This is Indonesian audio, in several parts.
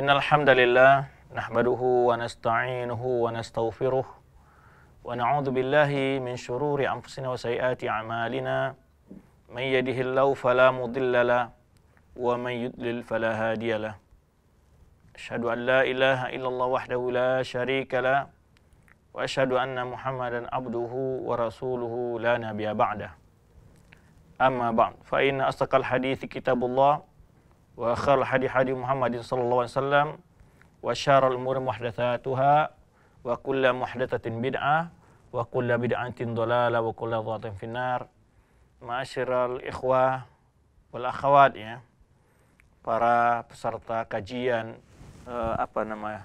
إن الحمد لله نحمده ونستعينه ونستغفره ونعوذ بالله من شرور أنفسنا وسيئات أعمالنا من يده الله فلا مضل له ومن يضلل فلا هادي له أشهد أن لا إله إلا الله وحده لا شريك له وأشهد أن محمدا عبده ورسوله لا نبي بعده أما بعد فإن أصدق الحديث كتاب الله وأخر الحديث حديث محمد صلى الله عليه وسلم وشار الأمور محدثاتها وكل محدثة بدعة وكل بدعة ضلالة وكل ضلالة في النار معاشر الإخوة والأخوات ya para peserta kajian uh, apa nama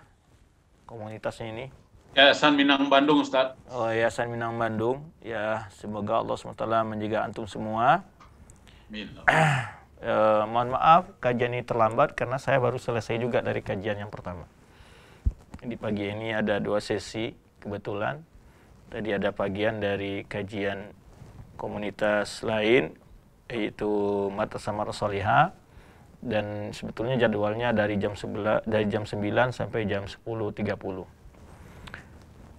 komunitas ini Yayasan Minang Bandung Ustaz. Oh, Yayasan Minang Bandung. Ya, semoga Allah SWT menjaga antum semua. Amin. eh, mohon maaf kajian ini terlambat karena saya baru selesai juga dari kajian yang pertama. Di pagi ini ada dua sesi kebetulan. Tadi ada bagian dari kajian komunitas lain yaitu mata samar soliha dan sebetulnya jadwalnya dari jam sebelah dari jam 9 sampai jam 10.30.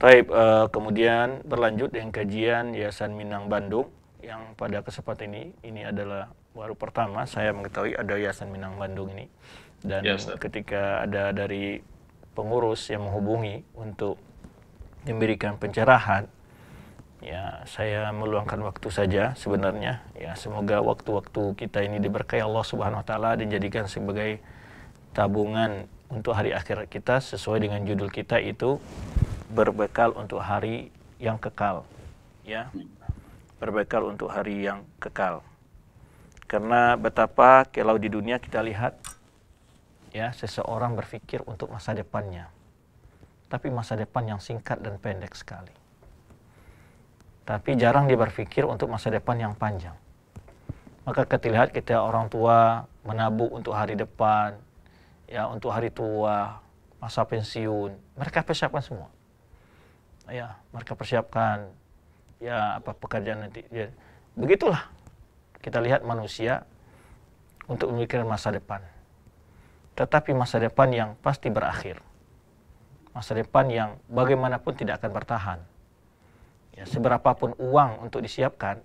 Baik, uh, kemudian berlanjut dengan kajian Yayasan Minang Bandung yang pada kesempatan ini ini adalah baru pertama saya mengetahui ada Yayasan Minang Bandung ini. Dan yes, ketika ada dari pengurus yang menghubungi untuk memberikan pencerahan, ya saya meluangkan waktu saja sebenarnya ya semoga waktu-waktu kita ini diberkahi Allah Subhanahu wa taala dijadikan sebagai tabungan untuk hari akhir kita sesuai dengan judul kita itu berbekal untuk hari yang kekal ya hmm. berbekal untuk hari yang kekal karena betapa kalau di dunia kita lihat ya seseorang berpikir untuk masa depannya. Tapi masa depan yang singkat dan pendek sekali. Tapi jarang dia berpikir untuk masa depan yang panjang. Maka ketika kita orang tua menabung untuk hari depan, ya untuk hari tua, masa pensiun, mereka persiapkan semua. Ya, mereka persiapkan ya apa pekerjaan nanti. Ya, begitulah kita lihat manusia untuk memikirkan masa depan. Tetapi masa depan yang pasti berakhir. Masa depan yang bagaimanapun tidak akan bertahan. Ya, seberapapun uang untuk disiapkan,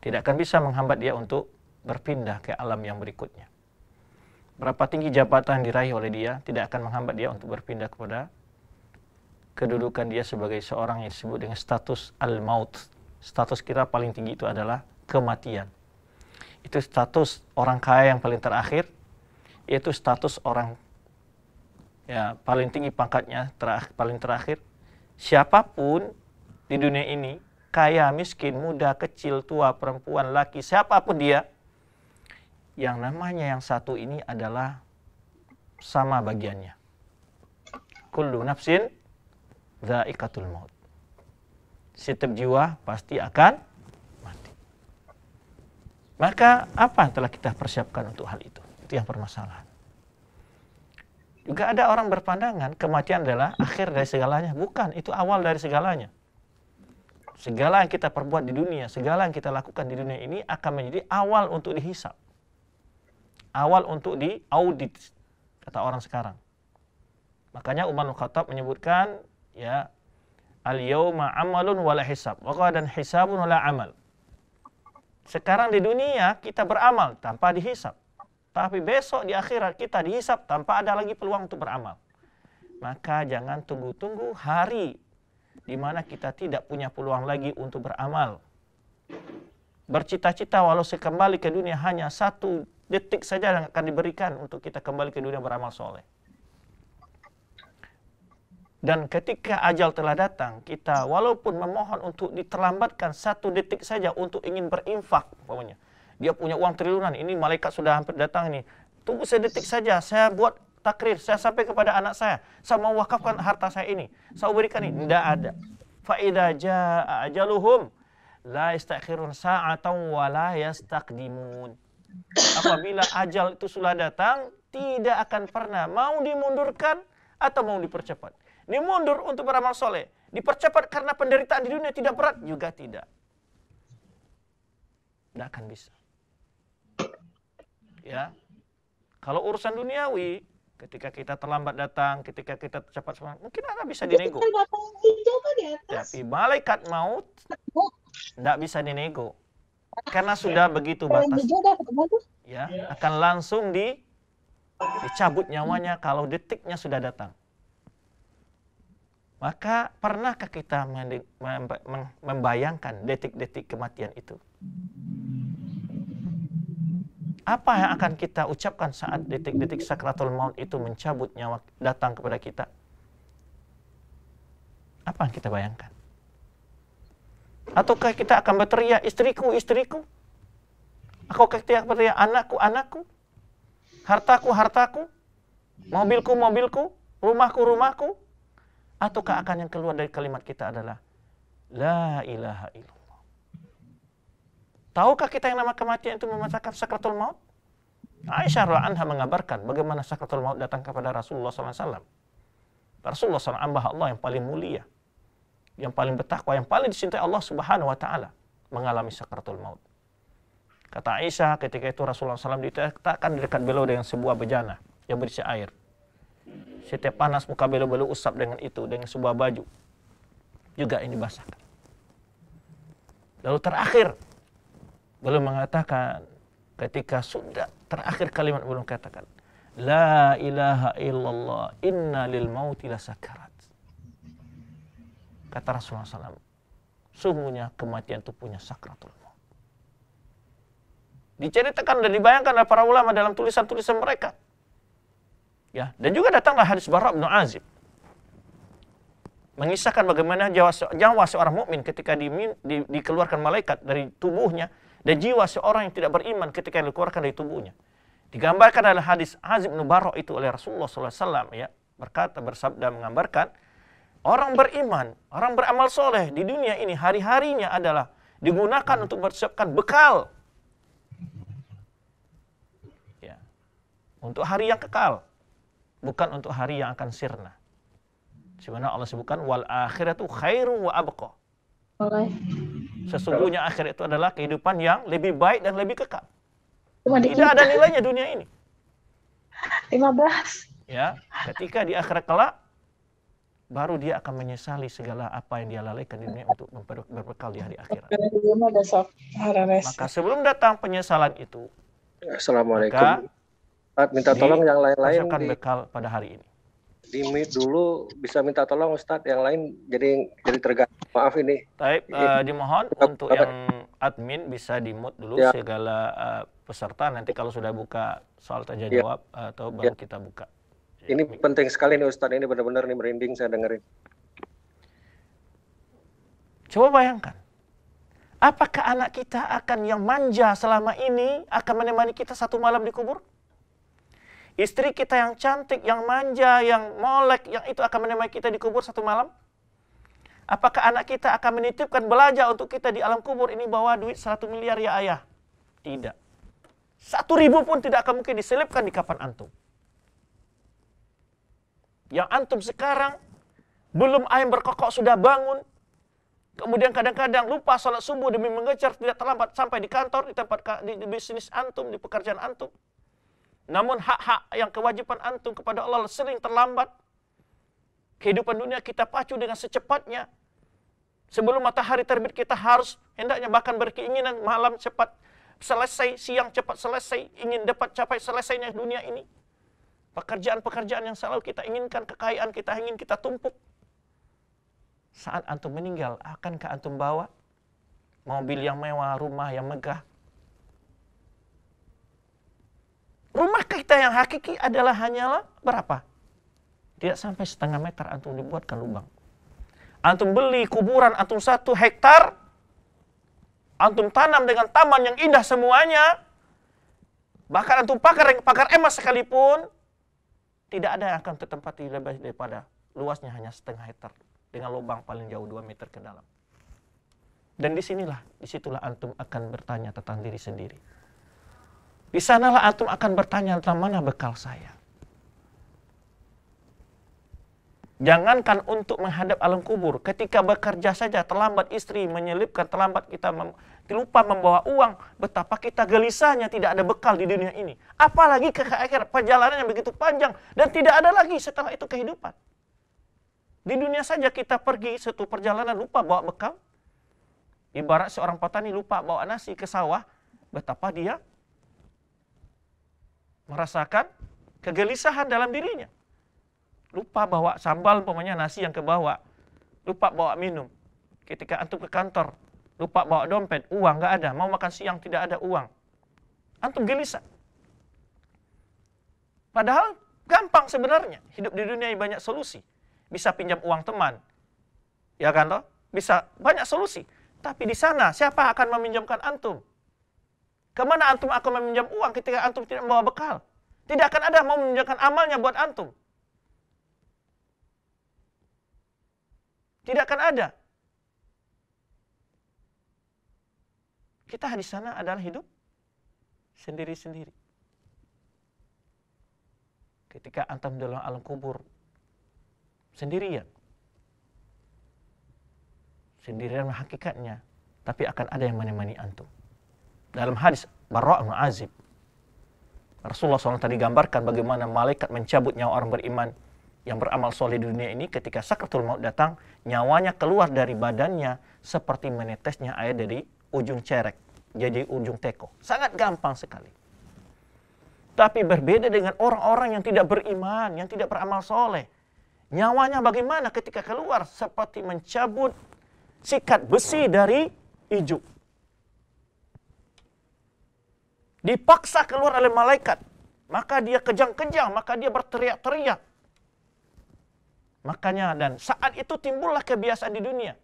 tidak akan bisa menghambat dia untuk berpindah ke alam yang berikutnya. Berapa tinggi jabatan yang diraih oleh dia, tidak akan menghambat dia untuk berpindah kepada kedudukan dia sebagai seorang yang disebut dengan status al-maut. Status kita paling tinggi itu adalah kematian itu status orang kaya yang paling terakhir, itu status orang ya paling tinggi pangkatnya terakhir, paling terakhir. Siapapun di dunia ini, kaya, miskin, muda, kecil, tua, perempuan, laki, siapapun dia, yang namanya yang satu ini adalah sama bagiannya. Kullu nafsin dha'iqatul maut. Setiap jiwa pasti akan maka apa yang telah kita persiapkan untuk hal itu? Itu yang permasalahan. Juga ada orang berpandangan kematian adalah akhir dari segalanya. Bukan, itu awal dari segalanya. Segala yang kita perbuat di dunia, segala yang kita lakukan di dunia ini akan menjadi awal untuk dihisap. Awal untuk diaudit, kata orang sekarang. Makanya Umar bin Khattab menyebutkan, ya, al-yawma amalun wala hisab, Waqadan hisabun wala amal. Sekarang di dunia kita beramal tanpa dihisap. Tapi besok di akhirat kita dihisap tanpa ada lagi peluang untuk beramal. Maka jangan tunggu-tunggu hari di mana kita tidak punya peluang lagi untuk beramal. Bercita-cita walau sekembali ke dunia hanya satu detik saja yang akan diberikan untuk kita kembali ke dunia beramal soleh. Dan ketika ajal telah datang, kita walaupun memohon untuk diterlambatkan satu detik saja untuk ingin berinfak, umpamanya. Dia punya uang triliunan, ini malaikat sudah hampir datang ini. Tunggu sedetik saja, saya buat takrir, saya sampai kepada anak saya. Saya mau wakafkan harta saya ini. Saya berikan ini. Tidak ada. Fa'idha ja'a ajaluhum la istakhirun sa'atan wa la yastakdimun. Apabila ajal itu sudah datang, tidak akan pernah mau dimundurkan atau mau dipercepat dimundur untuk beramal soleh, dipercepat karena penderitaan di dunia tidak berat juga tidak. Tidak akan bisa. Ya, kalau urusan duniawi, ketika kita terlambat datang, ketika kita cepat semangat, mungkin akan bisa dinego. Tapi malaikat maut tidak bisa dinego karena sudah begitu batas. Ya, akan langsung di dicabut nyawanya kalau detiknya sudah datang. Maka pernahkah kita membayangkan detik-detik kematian itu? Apa yang akan kita ucapkan saat detik-detik sakratul maut itu mencabut nyawa datang kepada kita? Apa yang kita bayangkan? Ataukah kita akan berteriak, istriku, istriku? Aku akan berteriak, anakku, anakku? Hartaku, hartaku? Mobilku, mobilku? Rumahku, rumahku? ataukah akan yang keluar dari kalimat kita adalah la ilaha illallah. Tahukah kita yang nama kematian itu memasakkan sakratul maut? Aisyah anha mengabarkan bagaimana sakratul maut datang kepada Rasulullah SAW. Rasulullah SAW hamba Allah yang paling mulia, yang paling bertakwa, yang paling disintai Allah Subhanahu Wa Taala mengalami sakratul maut. Kata Aisyah ketika itu Rasulullah SAW ditetapkan dekat beliau dengan sebuah bejana yang berisi air. Setiap panas muka belu-belu usap dengan itu, dengan sebuah baju. Juga ini basahkan. Lalu terakhir, belum mengatakan ketika sudah terakhir kalimat belum katakan la ilaha illallah inna lil mauti sakarat kata Rasulullah SAW sungguhnya kematian itu punya sakratul maut diceritakan dan dibayangkan oleh para ulama dalam tulisan-tulisan mereka Ya, dan juga datanglah hadis Barab bin Azib mengisahkan bagaimana jawa, jawa seorang mukmin ketika di, di, dikeluarkan malaikat dari tubuhnya dan jiwa seorang yang tidak beriman ketika dikeluarkan dari tubuhnya. Digambarkan dalam hadis Azib bin Barok itu oleh Rasulullah SAW ya berkata bersabda menggambarkan orang beriman, orang beramal soleh di dunia ini hari-harinya adalah digunakan untuk mempersiapkan bekal ya, untuk hari yang kekal bukan untuk hari yang akan sirna. Sebenarnya Allah sebutkan wal akhiratu khairu wa abqa. Sesungguhnya akhir itu adalah kehidupan yang lebih baik dan lebih kekal. Tidak ada nilainya dunia ini. 15. Ya, ketika di akhirat kelak baru dia akan menyesali segala apa yang dia lalaikan di dunia untuk berbekal di hari akhirat. Maka sebelum datang penyesalan itu, Assalamualaikum. Maka Ah, minta tolong yang lain-lain di, bekal pada hari ini. Di dulu bisa minta tolong Ustadz yang lain jadi jadi tergantung Maaf ini. Taib, uh, eh, dimohon untuk yang admin bisa di mute dulu ya. segala uh, peserta nanti kalau sudah buka soal tanya ya. jawab ya. atau baru ya. kita buka. Ya, ini penting sekali nih Ustadz ini benar-benar nih merinding saya dengerin. Coba bayangkan. Apakah anak kita akan yang manja selama ini akan menemani kita satu malam di kubur? Istri kita yang cantik, yang manja, yang molek, yang itu akan menemani kita di kubur satu malam? Apakah anak kita akan menitipkan belajar untuk kita di alam kubur ini bawa duit satu miliar ya ayah? Tidak. Satu ribu pun tidak akan mungkin diselipkan di kapan antum. Yang antum sekarang belum ayam berkokok sudah bangun. Kemudian kadang-kadang lupa sholat subuh demi mengejar tidak terlambat sampai di kantor, di tempat di bisnis antum, di pekerjaan antum. Namun hak-hak yang kewajiban antum kepada Allah sering terlambat. Kehidupan dunia kita pacu dengan secepatnya. Sebelum matahari terbit kita harus hendaknya bahkan berkeinginan malam cepat selesai, siang cepat selesai, ingin dapat capai selesainya dunia ini. Pekerjaan-pekerjaan yang selalu kita inginkan, kekayaan kita ingin kita tumpuk. Saat antum meninggal, akankah antum bawa mobil yang mewah, rumah yang megah, Rumah kita yang hakiki adalah hanyalah berapa? Tidak sampai setengah meter antum dibuatkan lubang. Antum beli kuburan antum satu hektar, antum tanam dengan taman yang indah semuanya, bahkan antum pakar yang pakar emas sekalipun, tidak ada yang akan tertempati lebih daripada luasnya hanya setengah hektar dengan lubang paling jauh dua meter ke dalam. Dan disinilah, disitulah antum akan bertanya tentang diri sendiri. Di sanalah antum akan bertanya tentang mana bekal saya. Jangankan untuk menghadap alam kubur, ketika bekerja saja terlambat istri menyelipkan, terlambat kita mem lupa membawa uang, betapa kita gelisahnya tidak ada bekal di dunia ini. Apalagi ke akhir perjalanan yang begitu panjang dan tidak ada lagi setelah itu kehidupan. Di dunia saja kita pergi satu perjalanan lupa bawa bekal. Ibarat seorang petani lupa bawa nasi ke sawah, betapa dia merasakan kegelisahan dalam dirinya. Lupa bawa sambal umpamanya nasi yang kebawa. Lupa bawa minum. Ketika antum ke kantor, lupa bawa dompet, uang nggak ada. Mau makan siang tidak ada uang. Antum gelisah. Padahal gampang sebenarnya. Hidup di dunia ini banyak solusi. Bisa pinjam uang teman. Ya kan toh? Bisa banyak solusi. Tapi di sana siapa akan meminjamkan antum? Kemana antum akan meminjam uang ketika antum tidak membawa bekal? Tidak akan ada mau menunjukkan amalnya buat antum. Tidak akan ada. Kita di sana adalah hidup sendiri-sendiri. Ketika antum dalam alam kubur sendirian. Sendirian hakikatnya, tapi akan ada yang menemani antum dalam hadis Barra' Mu'azib Rasulullah SAW tadi gambarkan bagaimana malaikat mencabut nyawa orang beriman yang beramal soleh di dunia ini ketika sakratul maut datang, nyawanya keluar dari badannya seperti menetesnya air dari ujung cerek, jadi ujung teko. Sangat gampang sekali. Tapi berbeda dengan orang-orang yang tidak beriman, yang tidak beramal soleh. Nyawanya bagaimana ketika keluar? Seperti mencabut sikat besi dari ijuk dipaksa keluar oleh malaikat. Maka dia kejang-kejang, maka dia berteriak-teriak. Makanya dan saat itu timbullah kebiasaan di dunia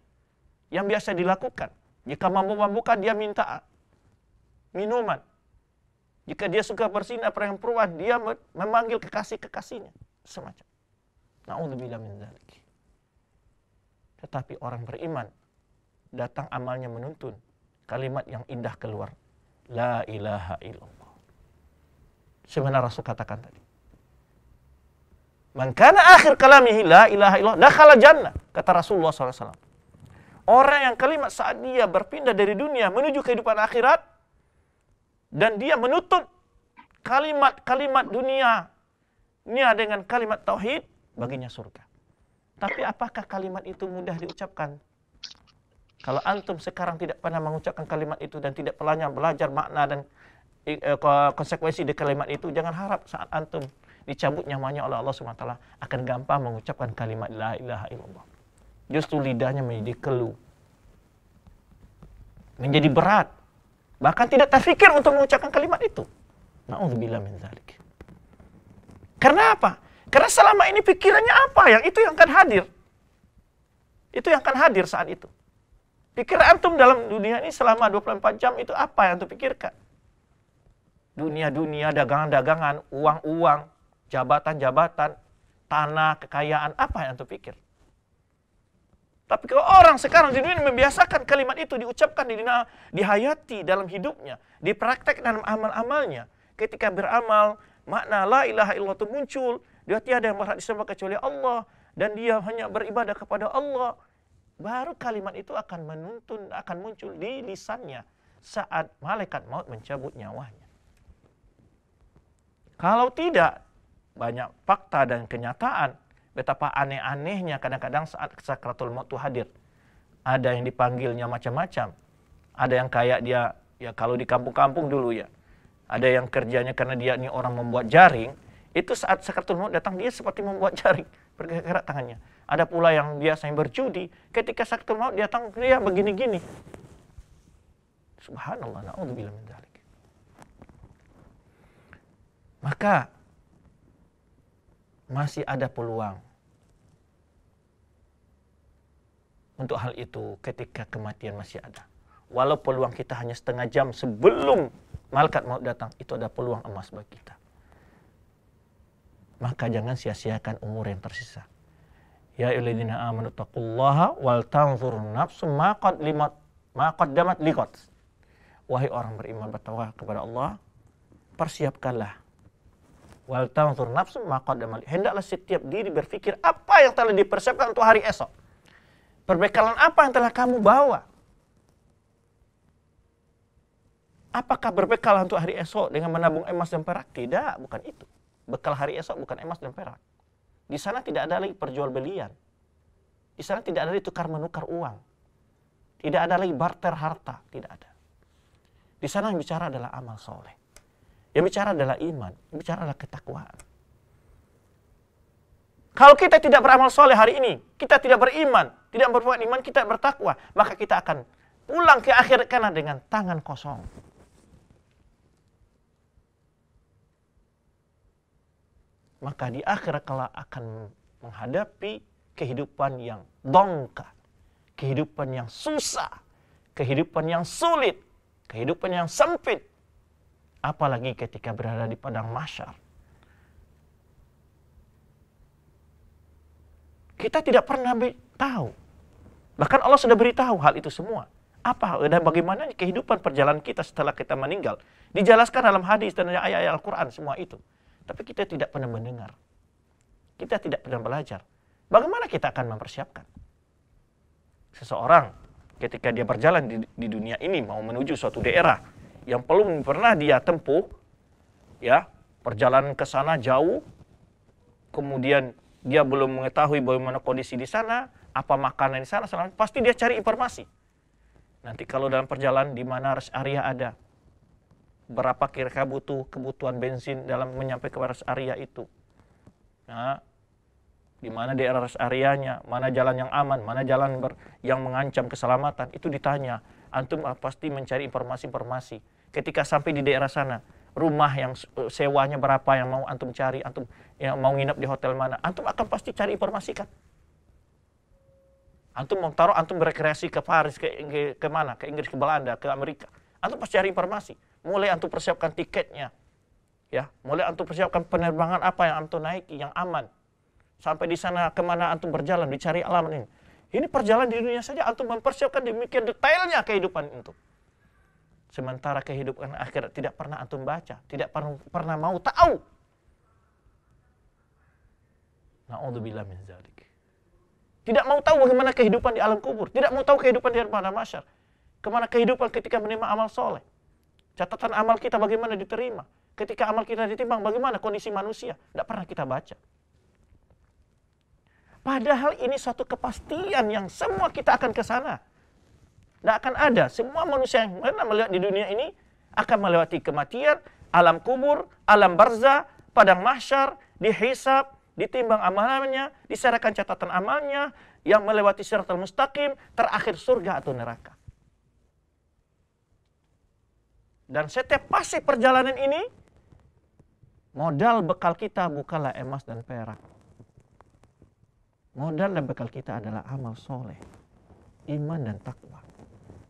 yang biasa dilakukan. Jika mampu membuka dia minta minuman. Jika dia suka bersinar perempuan, dia memanggil kekasih-kekasihnya. Semacam. Na'udzubillah min dzalik. Tetapi orang beriman datang amalnya menuntun kalimat yang indah keluar La ilaha illallah. Sebenarnya Rasul katakan tadi. Mankana akhir kalamihi la ilaha illallah dakhala jannah. Kata Rasulullah SAW. Orang yang kalimat saat dia berpindah dari dunia menuju kehidupan akhirat. Dan dia menutup kalimat-kalimat dunia. Ini dengan kalimat tauhid baginya surga. Tapi apakah kalimat itu mudah diucapkan? Kalau antum sekarang tidak pernah mengucapkan kalimat itu dan tidak pernah belajar makna dan eh, konsekuensi dari kalimat itu, jangan harap saat antum dicabut nyamanya oleh Allah SWT akan gampang mengucapkan kalimat la ilaha illallah. Justru lidahnya menjadi keluh. Menjadi berat. Bahkan tidak terfikir untuk mengucapkan kalimat itu. Na'udzubillah min zalik. Karena apa? Karena selama ini pikirannya apa? Yang itu yang akan hadir. Itu yang akan hadir saat itu. Pikiran antum dalam dunia ini selama 24 jam itu apa yang antum pikirkan? Dunia-dunia, dagangan-dagangan, uang-uang, jabatan-jabatan, tanah, kekayaan, apa yang antum pikir? Tapi kalau orang sekarang di dunia ini membiasakan kalimat itu diucapkan, di dihayati dalam hidupnya, dipraktek dalam amal-amalnya. Ketika beramal, makna la ilaha illallah itu muncul. Dia tiada yang berhak disembah kecuali Allah dan dia hanya beribadah kepada Allah baru kalimat itu akan menuntun, akan muncul di lisannya saat malaikat maut mencabut nyawanya. Kalau tidak, banyak fakta dan kenyataan betapa aneh-anehnya kadang-kadang saat sakratul maut itu hadir. Ada yang dipanggilnya macam-macam. Ada yang kayak dia, ya kalau di kampung-kampung dulu ya, ada yang kerjanya karena dia ini orang membuat jaring, itu saat sakratul maut datang dia seperti membuat jaring, bergerak tangannya ada pula yang biasanya berjudi, ketika sakit maut datang dia begini-gini. Subhanallah, naudzubillah min dzalik. Maka masih ada peluang untuk hal itu ketika kematian masih ada. Walau peluang kita hanya setengah jam sebelum malaikat maut datang, itu ada peluang emas bagi kita. Maka jangan sia-siakan umur yang tersisa. Ya ayyuhalladzina amanu taqullaha wal tanzur nafsu ma qaddamat ma qaddamat liqad. Wahai orang beriman bertawa kepada Allah, persiapkanlah wal tanzur nafsum ma qaddamat. Hendaklah setiap diri berpikir apa yang telah dipersiapkan untuk hari esok. Perbekalan apa yang telah kamu bawa? Apakah berbekal untuk hari esok dengan menabung emas dan perak? Tidak, bukan itu. Bekal hari esok bukan emas dan perak. Di sana tidak ada lagi perjualbelian. Di sana tidak ada lagi tukar menukar uang. Tidak ada lagi barter harta, tidak ada. Di sana yang bicara adalah amal soleh. Yang bicara adalah iman, yang bicara adalah ketakwaan. Kalau kita tidak beramal soleh hari ini, kita tidak beriman, tidak berbuat iman, kita bertakwa, maka kita akan pulang ke akhirat kana dengan tangan kosong. maka di akhirat kelak akan menghadapi kehidupan yang dongka, kehidupan yang susah, kehidupan yang sulit, kehidupan yang sempit, apalagi ketika berada di padang masyar. Kita tidak pernah tahu. Bahkan Allah sudah beritahu hal itu semua. Apa dan bagaimana kehidupan perjalanan kita setelah kita meninggal. Dijelaskan dalam hadis dan ayat-ayat Al-Quran semua itu. Tapi kita tidak pernah hmm. mendengar. Kita tidak pernah belajar. Bagaimana kita akan mempersiapkan? Seseorang ketika dia berjalan di, di dunia ini mau menuju suatu daerah yang belum pernah dia tempuh, ya perjalanan ke sana jauh, kemudian dia belum mengetahui bagaimana kondisi di sana, apa makanan di sana, pasti dia cari informasi. Nanti kalau dalam perjalanan di mana rest area ada, berapa kira-kira butuh kebutuhan bensin dalam menyampaikan ke rest area itu. Nah, di mana daerah rest areanya, mana jalan yang aman, mana jalan ber, yang mengancam keselamatan, itu ditanya. Antum ah, pasti mencari informasi-informasi. Ketika sampai di daerah sana, rumah yang eh, sewanya berapa yang mau antum cari, antum yang mau nginap di hotel mana, antum akan pasti cari informasi kan? Antum mau taruh antum berekreasi ke Paris, ke, ke, ke mana, ke Inggris, ke Belanda, ke Amerika. Antum pasti cari informasi mulai antum persiapkan tiketnya. Ya, mulai antum persiapkan penerbangan apa yang antum naiki yang aman. Sampai di sana kemana antum berjalan dicari alam ini. Ini perjalanan di dunia saja antum mempersiapkan demikian detailnya kehidupan itu. Sementara kehidupan akhir tidak pernah antum baca, tidak pernah, pernah mau tahu. naudzubillah min zalik. Tidak mau tahu bagaimana kehidupan di alam kubur. Tidak mau tahu kehidupan di alam masyar. Kemana kehidupan ketika menerima amal soleh. Catatan amal kita bagaimana diterima? Ketika amal kita ditimbang, bagaimana kondisi manusia? Tidak pernah kita baca. Padahal ini suatu kepastian yang semua kita akan ke sana. Tidak akan ada. Semua manusia yang pernah melihat di dunia ini akan melewati kematian, alam kubur, alam barza, padang mahsyar, dihisap, ditimbang amalannya, diserahkan catatan amalnya, yang melewati syaratan mustaqim, terakhir surga atau neraka. Dan setiap fase perjalanan ini, modal bekal kita bukanlah emas dan perak. Modal dan bekal kita adalah amal soleh, iman dan takwa.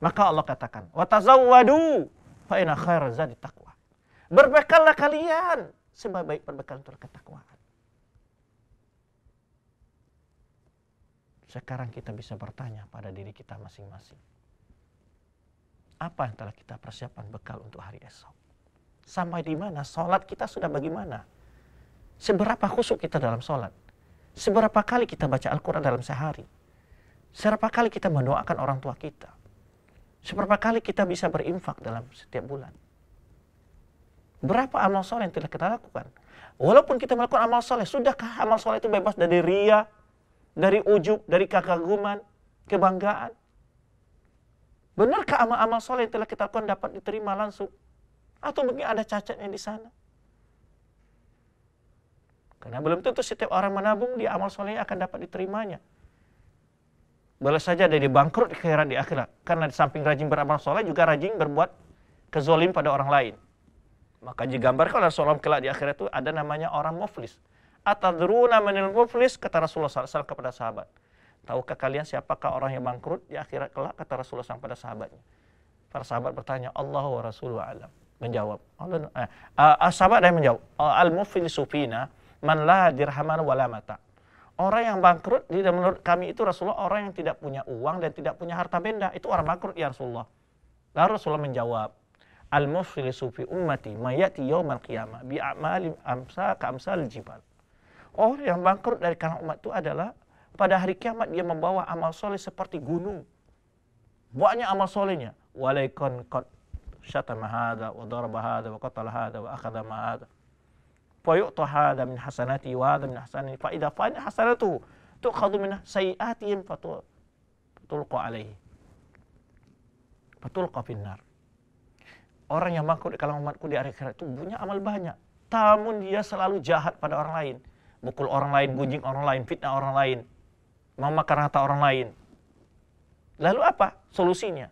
Maka Allah katakan, watazawwadu fa'ina khair zadi takwa. Berbekallah kalian sebaik-baik perbekalan untuk ketakwaan. Sekarang kita bisa bertanya pada diri kita masing-masing apa yang telah kita persiapkan bekal untuk hari esok. Sampai di mana sholat kita sudah bagaimana? Seberapa khusyuk kita dalam sholat? Seberapa kali kita baca Al-Quran dalam sehari? Seberapa kali kita mendoakan orang tua kita? Seberapa kali kita bisa berinfak dalam setiap bulan? Berapa amal soleh yang telah kita lakukan? Walaupun kita melakukan amal soleh, sudahkah amal soleh itu bebas dari ria, dari ujub, dari kekaguman, kebanggaan? Benarkah amal-amal soleh yang telah kita lakukan dapat diterima langsung? Atau mungkin ada cacatnya di sana? Karena belum tentu setiap orang menabung di amal soleh akan dapat diterimanya. Boleh saja dari bangkrut di akhirat di akhirat. Karena di samping rajin beramal soleh juga rajin berbuat kezolim pada orang lain. Maka digambarkan oleh Rasulullah kelak di akhirat itu ada namanya orang muflis. Atadruna manil muflis kata Rasulullah SAW kepada sahabat. Tahukah kalian siapakah orang yang bangkrut di akhirat kelak? Kata Rasulullah SAW pada sahabatnya. Para sahabat bertanya, Allah wa Rasulullah alam. Menjawab. Allah, eh, uh, sahabat ada yang menjawab. Al-mufil sufina man la dirhaman la mata. Orang yang bangkrut, tidak menurut kami itu Rasulullah orang yang tidak punya uang dan tidak punya harta benda. Itu orang bangkrut ya Rasulullah. Lalu Rasulullah menjawab, Al-mufil sufi ummati mayati yawmal qiyamah bi'amali amsa ka'amsal jibal. Orang yang bangkrut dari kalangan umat itu adalah pada hari kiamat dia membawa amal soleh seperti gunung. Banyak amal solehnya. Walaikon kot syata hadha wa darabah hadha wa qatala hadha wa akhada ma hadha. Fayu'ta hadha min hasanati wa hadha min hasanati. fa'idha idha fa'in hasanatu tu'khadu min sayi'atihim fatulqa alaihi. Fatulqa finnar. Orang yang makhluk di kalangan umatku di hari akhirat itu punya amal banyak. Namun dia selalu jahat pada orang lain. Mukul orang lain, gunjing orang lain, fitnah orang lain, memakan harta orang lain. Lalu apa solusinya?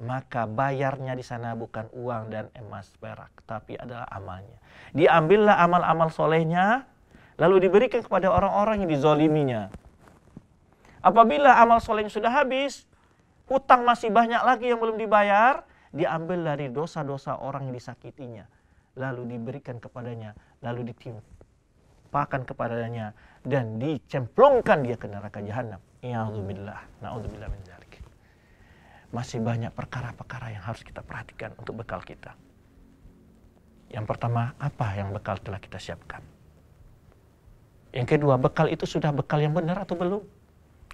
Maka bayarnya di sana bukan uang dan emas perak, tapi adalah amalnya. Diambillah amal-amal solehnya, lalu diberikan kepada orang-orang yang dizoliminya. Apabila amal solehnya sudah habis, hutang masih banyak lagi yang belum dibayar, diambil dari dosa-dosa orang yang disakitinya, lalu diberikan kepadanya, lalu ditimpakan kepadanya, dan dicemplungkan dia ke neraka jahanam. Ya'udzubillah, na'udzubillah min dzalik. Masih banyak perkara-perkara yang harus kita perhatikan untuk bekal kita. Yang pertama, apa yang bekal telah kita siapkan? Yang kedua, bekal itu sudah bekal yang benar atau belum?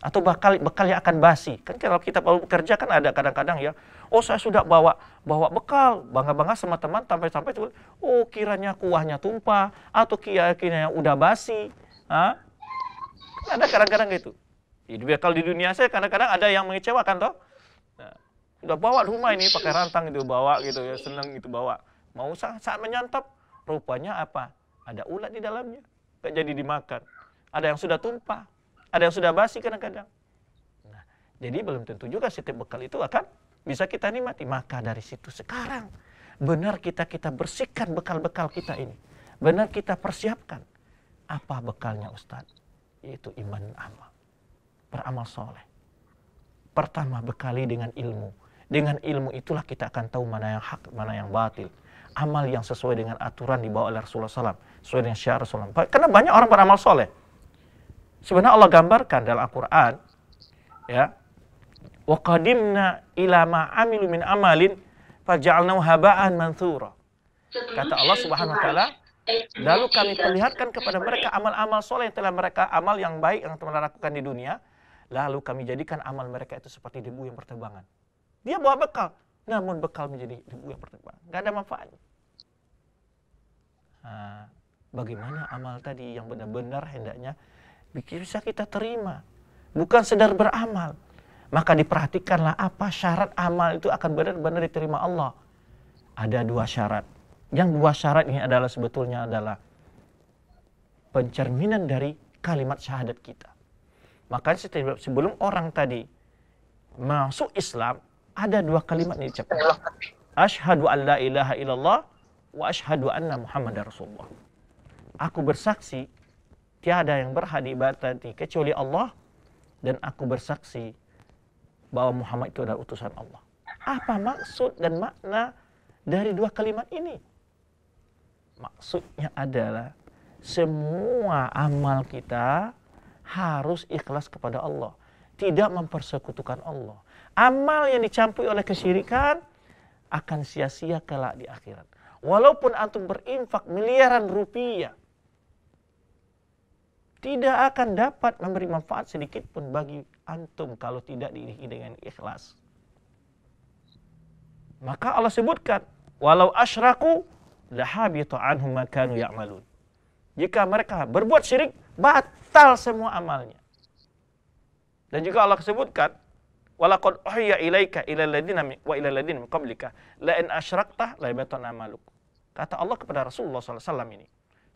Atau bekal bekal yang akan basi? Kan kalau kita perlu bekerja kan ada kadang-kadang ya, oh saya sudah bawa bawa bekal, bangga-bangga sama teman sampai-sampai oh kiranya kuahnya tumpah atau kiranya udah basi. Hah? Ada kadang-kadang gitu. Ya, kalau di dunia saya kadang-kadang ada yang mengecewakan toh. Nah, udah bawa rumah ini pakai rantang itu bawa gitu ya senang itu bawa. Mau saat, saat menyantap rupanya apa? Ada ulat di dalamnya. Gak jadi dimakan. Ada yang sudah tumpah. Ada yang sudah basi kadang-kadang. Nah, jadi belum tentu juga setiap bekal itu akan bisa kita nikmati. Maka dari situ sekarang benar kita kita bersihkan bekal-bekal kita ini. Benar kita persiapkan apa bekalnya Ustadz yaitu iman amal. Beramal soleh. Pertama bekali dengan ilmu. Dengan ilmu itulah kita akan tahu mana yang hak, mana yang batil. Amal yang sesuai dengan aturan dibawa oleh Rasulullah SAW. Sesuai dengan syiar Rasulullah SAW. Karena banyak orang beramal soleh. Sebenarnya Allah gambarkan dalam Al-Quran. Ya. وَقَدِمْنَا qadimna مَا amilu مِنْ amalin فَجَعَلْنَوْ haba'an مَنْثُورًا Kata Allah Subhanahu wa taala, Lalu kami perlihatkan kepada mereka amal-amal soleh yang telah mereka amal yang baik yang telah lakukan di dunia. Lalu kami jadikan amal mereka itu seperti debu yang berterbangan. Dia bawa bekal, namun bekal menjadi debu yang berterbangan. Gak ada manfaatnya. Nah, bagaimana amal tadi yang benar-benar hendaknya bisa kita terima. Bukan sedar beramal. Maka diperhatikanlah apa syarat amal itu akan benar-benar diterima Allah. Ada dua syarat yang dua syarat ini adalah sebetulnya adalah pencerminan dari kalimat syahadat kita. Makanya sebelum orang tadi masuk Islam, ada dua kalimat ini diucapkan. Ashadu an la ilaha illallah wa ashadu anna Muhammad Rasulullah. Aku bersaksi, tiada yang berhak diibadati kecuali Allah, dan aku bersaksi bahwa Muhammad itu adalah utusan Allah. Apa maksud dan makna dari dua kalimat ini? maksudnya adalah semua amal kita harus ikhlas kepada Allah, tidak mempersekutukan Allah. Amal yang dicampuri oleh kesyirikan akan sia-sia kelak di akhirat. Walaupun antum berinfak miliaran rupiah, tidak akan dapat memberi manfaat sedikit pun bagi antum kalau tidak diiringi dengan ikhlas. Maka Allah sebutkan, walau asyraku lahabita anhum kanu ya'malun. Jika mereka berbuat syirik, batal semua amalnya. Dan juga Allah sebutkan, walaqad uhiya ilaika ila ladina wa ila ladina min qablika la in asyrakta la yabatan amaluk. Kata Allah kepada Rasulullah Sallallahu Alaihi Wasallam ini,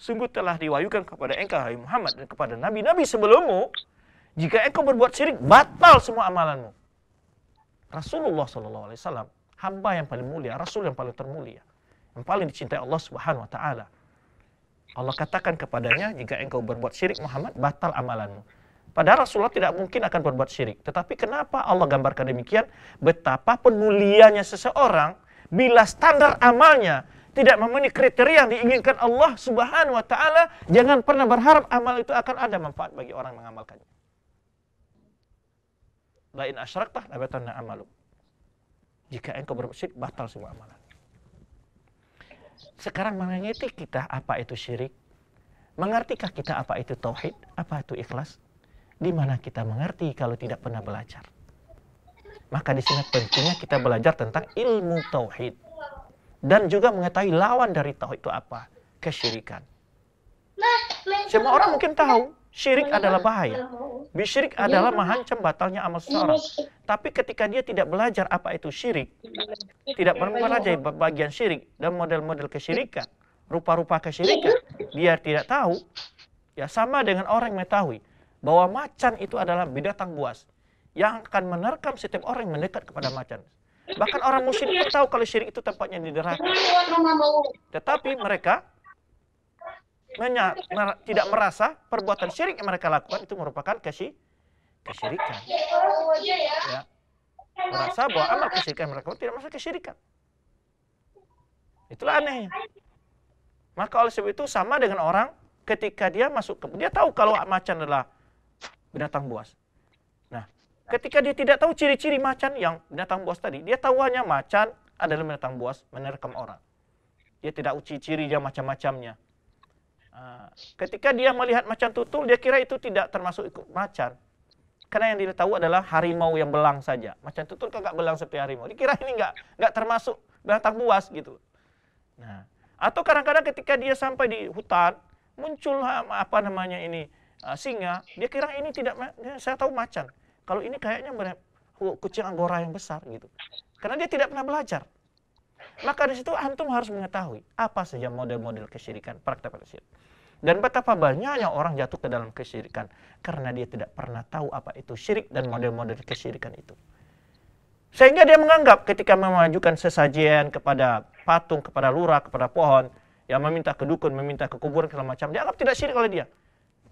sungguh telah diwahyukan kepada engkau hai Muhammad dan kepada nabi-nabi sebelummu, jika engkau berbuat syirik, batal semua amalanmu. Rasulullah Sallallahu Alaihi Wasallam hamba yang paling mulia, Rasul yang paling termulia yang paling dicintai Allah Subhanahu wa taala. Allah katakan kepadanya, jika engkau berbuat syirik Muhammad, batal amalanmu. Padahal Rasulullah tidak mungkin akan berbuat syirik. Tetapi kenapa Allah gambarkan demikian? Betapa mulianya seseorang bila standar amalnya tidak memenuhi kriteria yang diinginkan Allah Subhanahu wa taala, jangan pernah berharap amal itu akan ada manfaat bagi orang mengamalkannya. Lain asyrakta labatanna amalum. Jika engkau berbuat syirik, batal semua amalan. Sekarang mengerti kita apa itu syirik? Mengertikah kita apa itu tauhid? Apa itu ikhlas? Di mana kita mengerti kalau tidak pernah belajar? Maka di sini pentingnya kita belajar tentang ilmu tauhid dan juga mengetahui lawan dari tauhid itu apa? Kesyirikan. Semua orang mungkin tahu Syirik adalah bahaya. Bisyirik iya. adalah menghancam batalnya amal iya. seseorang. Tapi ketika dia tidak belajar apa itu syirik, iya. tidak mempelajari bagian syirik dan model-model kesyirikan, rupa-rupa kesyirikan, dia tidak tahu, ya sama dengan orang yang mengetahui bahwa macan itu adalah binatang buas yang akan menerkam setiap orang yang mendekat kepada macan. Bahkan orang muslim tahu kalau syirik itu tempatnya di neraka. Tetapi mereka menya, tidak merasa perbuatan syirik yang mereka lakukan itu merupakan kesy, kesyirikan. Ya. Merasa bahwa amal kesyirikan mereka lakukan tidak merasa kesyirikan. Itulah anehnya. Maka oleh sebab itu sama dengan orang ketika dia masuk ke dia tahu kalau macan adalah binatang buas. Nah, ketika dia tidak tahu ciri-ciri macan yang binatang buas tadi, dia tahu hanya macan adalah binatang buas menerkam orang. Dia tidak uji ciri dia macam-macamnya. Ah, ketika dia melihat macan tutul, dia kira itu tidak termasuk ikut macan. Karena yang dia tahu adalah harimau yang belang saja. Macan tutul kagak belang seperti harimau. Dikira ini nggak nggak termasuk binatang buas gitu. Nah, atau kadang-kadang ketika dia sampai di hutan, muncul apa namanya ini ah, singa, dia kira ini tidak saya tahu macan. Kalau ini kayaknya oh, kucing anggora yang besar gitu. Karena dia tidak pernah belajar. Maka di situ antum harus mengetahui apa saja model-model kesyirikan, praktek-praktek kesyirikan. Dan betapa banyaknya orang jatuh ke dalam kesyirikan karena dia tidak pernah tahu apa itu syirik dan hmm. model-model kesyirikan itu. Sehingga dia menganggap ketika memajukan sesajian kepada patung, kepada lurah, kepada pohon, yang meminta ke dukun, meminta ke kuburan, segala macam, dianggap tidak syirik oleh dia.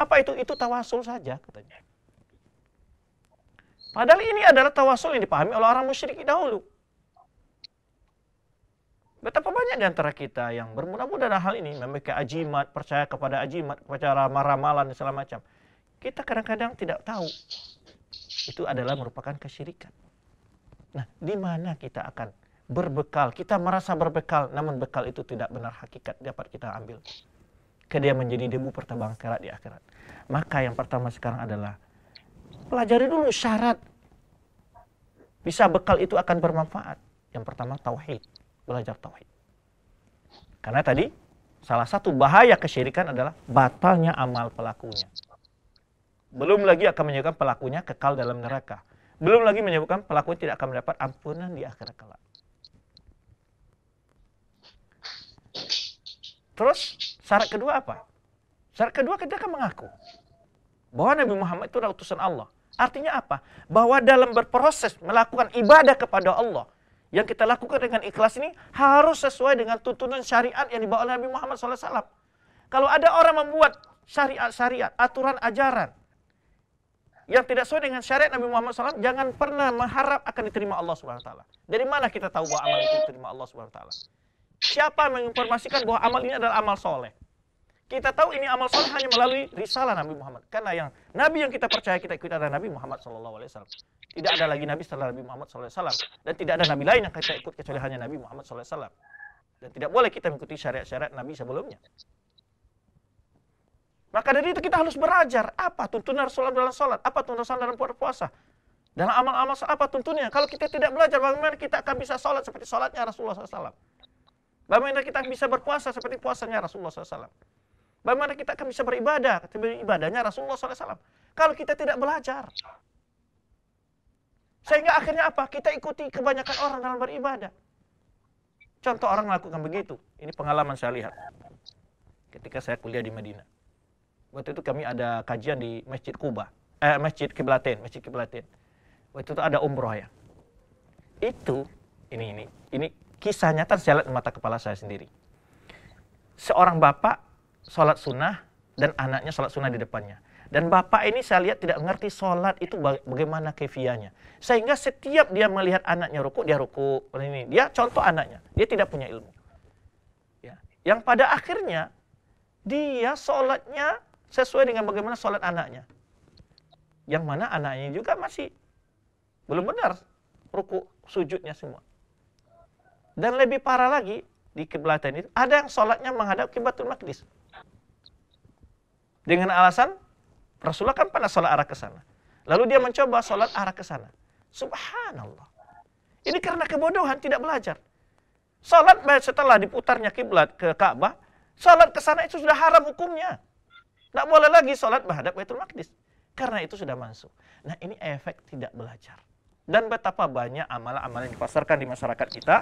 Apa itu? Itu tawasul saja katanya. Padahal ini adalah tawasul yang dipahami oleh orang musyrik dahulu. Betapa banyak di antara kita yang bermudah dalam hal ini memiliki ajimat, percaya kepada ajimat, percaya ramalan dan segala macam. Kita kadang-kadang tidak tahu itu adalah merupakan kesyirikan. Nah, di mana kita akan berbekal, kita merasa berbekal, namun bekal itu tidak benar hakikat dapat kita ambil. Kedia menjadi debu pertambangan kerak di akhirat. Maka yang pertama sekarang adalah pelajari dulu syarat bisa bekal itu akan bermanfaat. Yang pertama tauhid belajar tauhid. Karena tadi salah satu bahaya kesyirikan adalah batalnya amal pelakunya. Belum lagi akan menyebabkan pelakunya kekal dalam neraka. Belum lagi menyebabkan pelaku tidak akan mendapat ampunan di akhirat kelak. Terus syarat kedua apa? Syarat kedua kita akan mengaku bahwa Nabi Muhammad itu adalah utusan Allah. Artinya apa? Bahwa dalam berproses melakukan ibadah kepada Allah, yang kita lakukan dengan ikhlas ini harus sesuai dengan tuntunan syariat yang dibawa oleh Nabi Muhammad SAW. Kalau ada orang membuat syariat-syariat, aturan ajaran yang tidak sesuai dengan syariat Nabi Muhammad SAW, jangan pernah mengharap akan diterima Allah SWT. Dari mana kita tahu bahwa amal itu diterima Allah SWT? Siapa menginformasikan bahwa amal ini adalah amal soleh? Kita tahu ini amal soleh hanya melalui risalah Nabi Muhammad. Karena yang Nabi yang kita percaya kita ikut adalah Nabi Muhammad SAW. Tidak ada lagi Nabi setelah Nabi Muhammad SAW. Dan tidak ada Nabi lain yang kita ikut kecuali hanya Nabi Muhammad SAW. Dan tidak boleh kita mengikuti syariat-syariat Nabi sebelumnya. Maka dari itu kita harus belajar apa tuntunan Rasulullah dalam sholat, apa tuntunan dalam puasa, dalam amal-amal apa tuntunnya? Kalau kita tidak belajar bagaimana kita akan bisa sholat seperti sholatnya Rasulullah SAW. Bagaimana kita bisa berpuasa seperti puasanya Rasulullah SAW. Bagaimana kita akan bisa beribadah? Ibadahnya Rasulullah SAW. Kalau kita tidak belajar. Sehingga akhirnya apa? Kita ikuti kebanyakan orang dalam beribadah. Contoh orang melakukan begitu. Ini pengalaman saya lihat. Ketika saya kuliah di Madinah. Waktu itu kami ada kajian di Masjid Kuba. Eh, Masjid Kiblatin. Masjid Kiblatin. Waktu itu ada umroh ya. Itu, ini, ini. Ini kisah nyata saya lihat mata kepala saya sendiri. Seorang bapak sholat sunnah dan anaknya sholat sunnah di depannya. Dan bapak ini saya lihat tidak mengerti sholat itu bagaimana kefianya. Sehingga setiap dia melihat anaknya ruku, dia ruku. Ini. Dia contoh anaknya. Dia tidak punya ilmu. Ya. Yang pada akhirnya, dia sholatnya sesuai dengan bagaimana sholat anaknya. Yang mana anaknya juga masih belum benar ruku sujudnya semua. Dan lebih parah lagi di kiblatan itu, ada yang sholatnya menghadap kiblatul maqdis. Dengan alasan Rasulullah kan pernah sholat arah ke sana. Lalu dia mencoba sholat arah ke sana. Subhanallah. Ini karena kebodohan tidak belajar. Sholat setelah diputarnya kiblat ke Ka'bah, sholat ke sana itu sudah haram hukumnya. Tidak boleh lagi sholat berhadap Baitul Maqdis. Karena itu sudah masuk. Nah ini efek tidak belajar. Dan betapa banyak amalan-amalan yang dipasarkan di masyarakat kita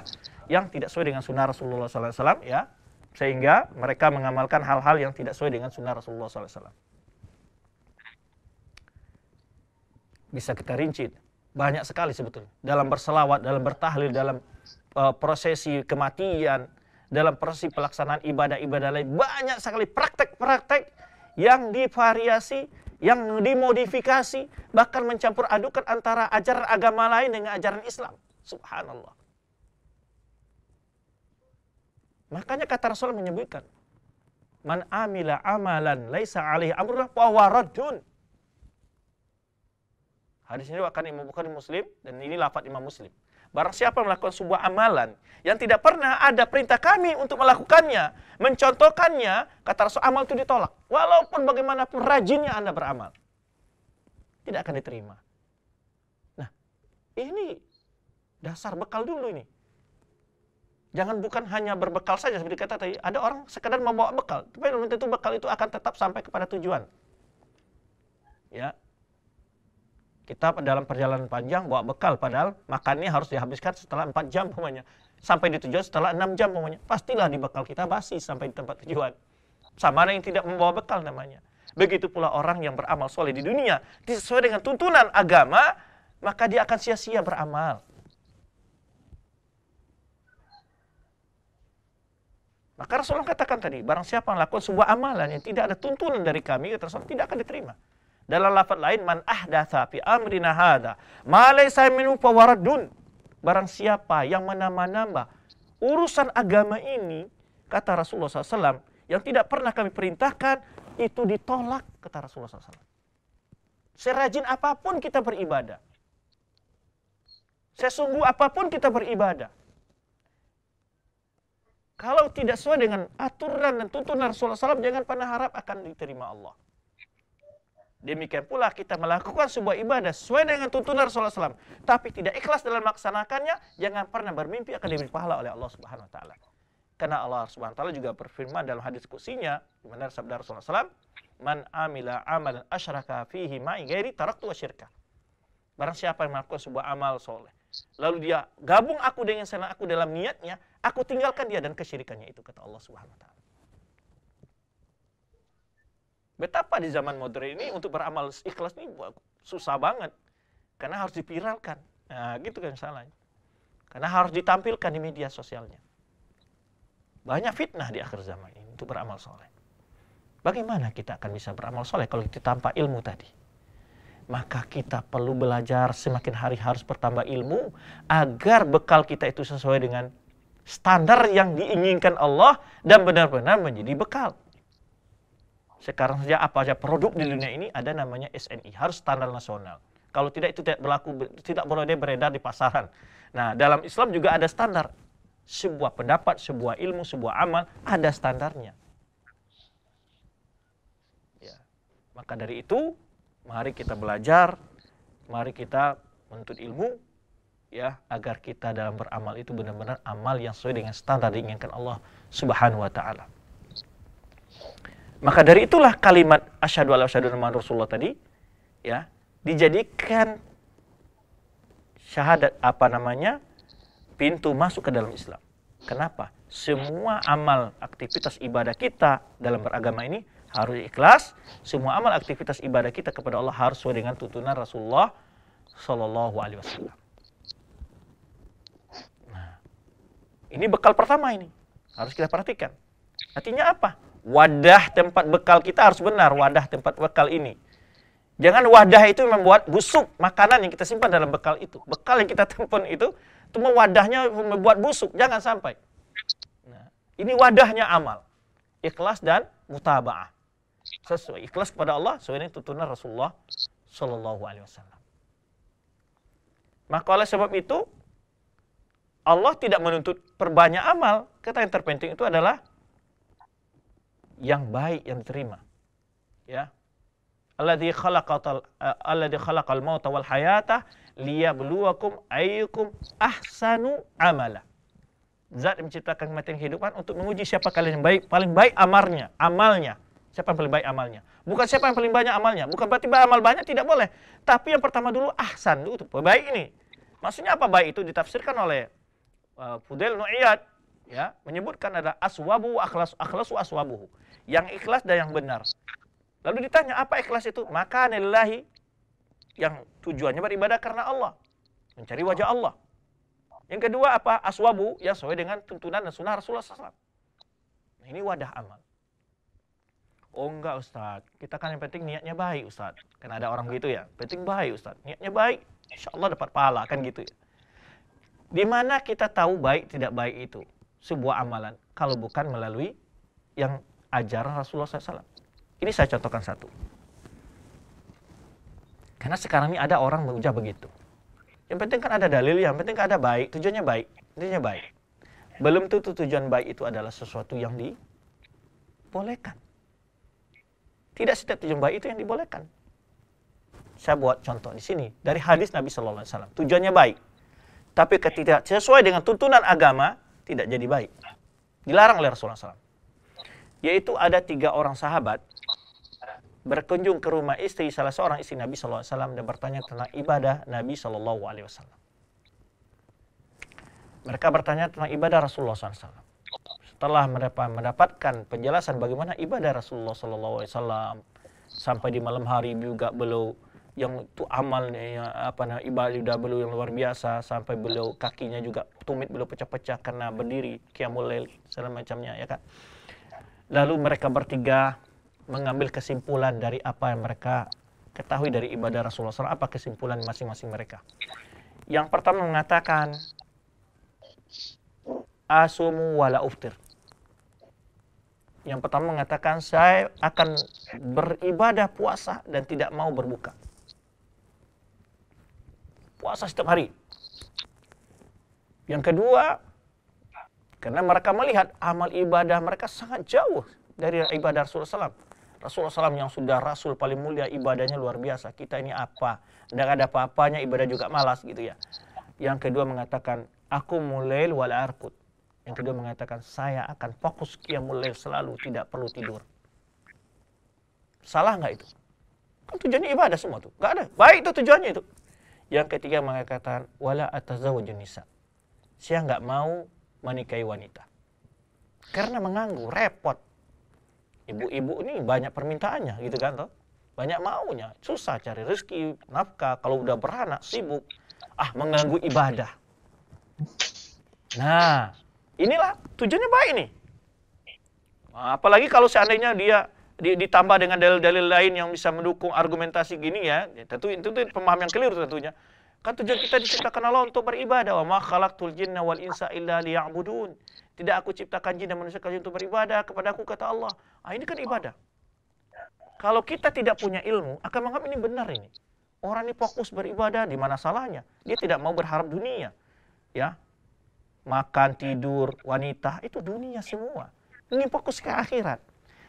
yang tidak sesuai dengan sunnah Rasulullah SAW ya sehingga mereka mengamalkan hal-hal yang tidak sesuai dengan sunnah Rasulullah SAW. Bisa kita rinci, banyak sekali sebetulnya. Dalam berselawat, dalam bertahlil, dalam uh, prosesi kematian, dalam prosesi pelaksanaan ibadah-ibadah lain, banyak sekali praktek-praktek yang divariasi, yang dimodifikasi, bahkan mencampur adukan antara ajaran agama lain dengan ajaran Islam. Subhanallah. Makanya kata Rasul menyebutkan, Man amila amalan laisa alaihi amruna fahuwa raddun. Hadis ini akan Imam Bukhari Muslim dan ini lafaz Imam Muslim. Barang siapa melakukan sebuah amalan yang tidak pernah ada perintah kami untuk melakukannya, mencontohkannya, kata Rasul amal itu ditolak. Walaupun bagaimanapun rajinnya Anda beramal. Tidak akan diterima. Nah, ini dasar bekal dulu ini. Jangan bukan hanya berbekal saja seperti kata tadi. Ada orang sekadar membawa bekal, tapi belum tentu bekal itu akan tetap sampai kepada tujuan. Ya. Kita dalam perjalanan panjang bawa bekal padahal makannya harus dihabiskan setelah 4 jam pokoknya. Sampai di tujuan setelah 6 jam pokoknya. Pastilah di bekal kita basi sampai di tempat tujuan. Sama ada yang tidak membawa bekal namanya. Begitu pula orang yang beramal soleh di dunia sesuai dengan tuntunan agama, maka dia akan sia-sia beramal. Maka Rasulullah katakan tadi, barang siapa melakukan sebuah amalan yang tidak ada tuntunan dari kami, kata Rasulullah tidak akan diterima. Dalam lafaz lain, man ahdatha fi amrina hadha, ma laysa minhu fawaradun. Barang siapa yang menambah-nambah urusan agama ini, kata Rasulullah SAW, yang tidak pernah kami perintahkan, itu ditolak, kata Rasulullah SAW. Serajin apapun kita beribadah. Sesungguh apapun kita beribadah kalau tidak sesuai dengan aturan dan tuntunan Rasulullah SAW, jangan pernah harap akan diterima Allah. Demikian pula kita melakukan sebuah ibadah sesuai dengan tuntunan Rasulullah SAW, tapi tidak ikhlas dalam melaksanakannya, jangan pernah bermimpi akan diberi pahala oleh Allah Subhanahu Wa Taala. Karena Allah Subhanahu Wa Taala juga berfirman dalam hadis kusinya, di sabda Rasulullah SAW, "Man amila amalan asyraka fihi ma'i taraktu wa syirka." yang melakukan sebuah amal soleh, lalu dia gabung aku dengan selain aku dalam niatnya, aku tinggalkan dia dan kesyirikannya itu kata Allah Subhanahu wa taala. Betapa di zaman modern ini untuk beramal ikhlas ini susah banget karena harus dipiralkan. Nah, gitu kan salahnya. Karena harus ditampilkan di media sosialnya. Banyak fitnah di akhir zaman ini untuk beramal soleh. Bagaimana kita akan bisa beramal soleh kalau kita tanpa ilmu tadi? maka kita perlu belajar semakin hari harus bertambah ilmu agar bekal kita itu sesuai dengan standar yang diinginkan Allah dan benar-benar menjadi bekal. Sekarang saja apa saja produk di dunia ini ada namanya SNI, harus standar nasional. Kalau tidak itu tidak berlaku, tidak boleh beredar di pasaran. Nah, dalam Islam juga ada standar. Sebuah pendapat, sebuah ilmu, sebuah amal ada standarnya. Ya. Maka dari itu mari kita belajar, mari kita menuntut ilmu ya agar kita dalam beramal itu benar-benar amal yang sesuai dengan standar diinginkan Allah Subhanahu wa taala. Maka dari itulah kalimat asyhadu alla asyhadu Rasulullah tadi ya dijadikan syahadat apa namanya pintu masuk ke dalam Islam. Kenapa? Semua amal aktivitas ibadah kita dalam beragama ini harus ikhlas. Semua amal aktivitas ibadah kita kepada Allah harus sesuai dengan tuntunan Rasulullah Shallallahu Alaihi Wasallam. Nah, ini bekal pertama ini harus kita perhatikan. Artinya apa? Wadah tempat bekal kita harus benar. Wadah tempat bekal ini. Jangan wadah itu membuat busuk makanan yang kita simpan dalam bekal itu. Bekal yang kita tempun itu, cuma wadahnya membuat busuk. Jangan sampai. Nah, ini wadahnya amal. Ikhlas dan mutaba'ah sesuai ikhlas kepada Allah sesuai dengan tuntunan Rasulullah Shallallahu Alaihi Wasallam. Maka oleh sebab itu Allah tidak menuntut perbanyak amal. Kata yang terpenting itu adalah yang baik yang diterima. Ya. Alladzi khalaqal alladzi khalaqal mauta wal hayata liyabluwakum ayyukum ahsanu amala. Zat yang menciptakan kematian kehidupan untuk menguji siapa kalian yang baik, paling baik amarnya, amalnya. Siapa yang paling baik amalnya? Bukan siapa yang paling banyak amalnya. Bukan berarti amal banyak tidak boleh. Tapi yang pertama dulu ahsan dulu itu baik ini. Maksudnya apa baik itu ditafsirkan oleh uh, eh, Fudel Nu'iyat ya, menyebutkan ada aswabu akhlas akhlasu aswabuhu. Yang ikhlas dan yang benar. Lalu ditanya apa ikhlas itu? Maka nillahi yang tujuannya beribadah karena Allah, mencari wajah Allah. Yang kedua apa? Aswabu yang sesuai dengan tuntunan dan sunnah Rasulullah SAW. Nah, ini wadah amal. Oh enggak Ustadz, kita kan yang penting niatnya baik Ustadz. Kan ada orang gitu ya, penting baik Ustadz. Niatnya baik, insya Allah dapat pahala kan gitu ya. Di mana kita tahu baik tidak baik itu sebuah amalan kalau bukan melalui yang ajaran Rasulullah SAW. Ini saya contohkan satu. Karena sekarang ini ada orang mengucap begitu. Yang penting kan ada dalil, yang penting kan ada baik, tujuannya baik, tujuannya baik. Belum tentu tujuan baik itu adalah sesuatu yang dibolehkan. Tidak setiap baik itu yang dibolehkan. Saya buat contoh di sini dari hadis Nabi Shallallahu Alaihi Wasallam. Tujuannya baik, tapi ketika sesuai dengan tuntunan agama tidak jadi baik. Dilarang oleh Rasulullah SAW. Yaitu ada tiga orang sahabat berkunjung ke rumah istri salah seorang istri Nabi SAW dan bertanya tentang ibadah Nabi SAW. Mereka bertanya tentang ibadah Rasulullah SAW telah mendapatkan penjelasan bagaimana ibadah Rasulullah SAW sampai di malam hari juga beliau yang itu amalnya ya, apa nah ibadah beliau yang luar biasa sampai beliau kakinya juga tumit beliau pecah-pecah karena berdiri qiyamul lail segala macamnya ya kan lalu mereka bertiga mengambil kesimpulan dari apa yang mereka ketahui dari ibadah Rasulullah SAW apa kesimpulan masing-masing mereka yang pertama mengatakan asumu wala uftir yang pertama mengatakan saya akan beribadah puasa dan tidak mau berbuka. Puasa setiap hari. Yang kedua, karena mereka melihat amal ibadah mereka sangat jauh dari ibadah Rasulullah SAW. Rasulullah SAW yang sudah Rasul paling mulia ibadahnya luar biasa. Kita ini apa? Tidak ada apa-apanya ibadah juga malas gitu ya. Yang kedua mengatakan, aku mulai wal yang kedua mengatakan saya akan fokus kiamul lail selalu tidak perlu tidur. Salah nggak itu? Kan tujuannya ibadah semua tuh. Nggak ada. Baik itu tujuannya itu. Yang ketiga mengatakan wala atazawwajun nisa. Saya nggak mau menikahi wanita. Karena mengganggu, repot. Ibu-ibu ini banyak permintaannya gitu kan toh. Banyak maunya, susah cari rezeki, nafkah, kalau udah beranak sibuk. Ah, mengganggu ibadah. Nah, Inilah tujuannya baik nih. Nah, apalagi kalau seandainya dia ditambah dengan dalil-dalil lain yang bisa mendukung argumentasi gini ya, ya tentu itu, itu pemaham yang keliru tentunya. Kan tujuan kita diciptakan Allah untuk beribadah. Wa ma khalaqtul jinna wal insa illa liya'budun. Tidak aku ciptakan jin dan manusia kecuali untuk beribadah kepada aku kata Allah. Ah ini kan ibadah. Kalau kita tidak punya ilmu, akan menganggap ini benar ini. Orang ini fokus beribadah, di mana salahnya? Dia tidak mau berharap dunia. Ya, makan, tidur, wanita, itu dunia semua. Ini fokus ke akhirat.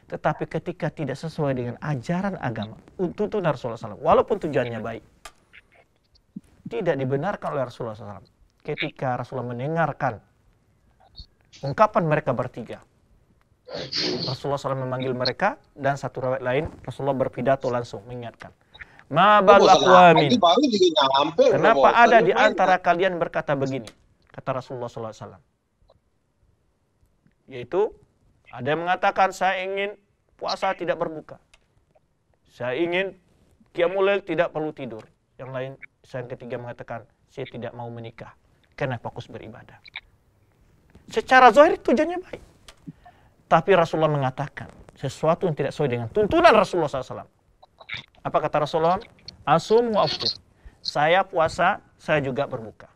Tetapi ketika tidak sesuai dengan ajaran agama, tuntunan Rasulullah SAW, walaupun tujuannya iya. baik, tidak dibenarkan oleh Rasulullah SAW. Ketika Rasulullah mendengarkan ungkapan mereka bertiga, Rasulullah SAW memanggil mereka dan satu rawat lain Rasulullah berpidato langsung mengingatkan. Ma amin. Oh, Kenapa ada di antara kalian berkata begini? kata Rasulullah SAW. Yaitu ada yang mengatakan saya ingin puasa tidak berbuka. Saya ingin kiamulail tidak perlu tidur. Yang lain saya yang ketiga mengatakan saya tidak mau menikah karena fokus beribadah. Secara zahir tujuannya baik. Tapi Rasulullah mengatakan sesuatu yang tidak sesuai dengan tuntunan Rasulullah SAW. Apa kata Rasulullah? Asum wa Saya puasa, saya juga berbuka.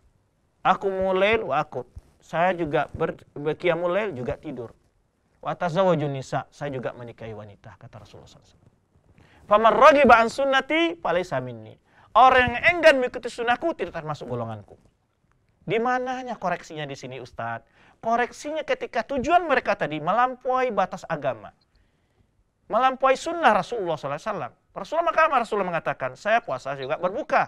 Aku mulai wa aku. Saya juga ber, mulai juga tidur. Wa tazawwaju nisa, saya juga menikahi wanita kata Rasulullah SAW. Faman raghiba an sunnati falaysa minni. Orang yang enggan mengikuti sunnahku tidak termasuk golonganku. Di mananya koreksinya di sini Ustaz? Koreksinya ketika tujuan mereka tadi melampaui batas agama. Melampaui sunnah Rasulullah SAW. Rasulullah maka Rasulullah mengatakan, saya puasa juga berbuka.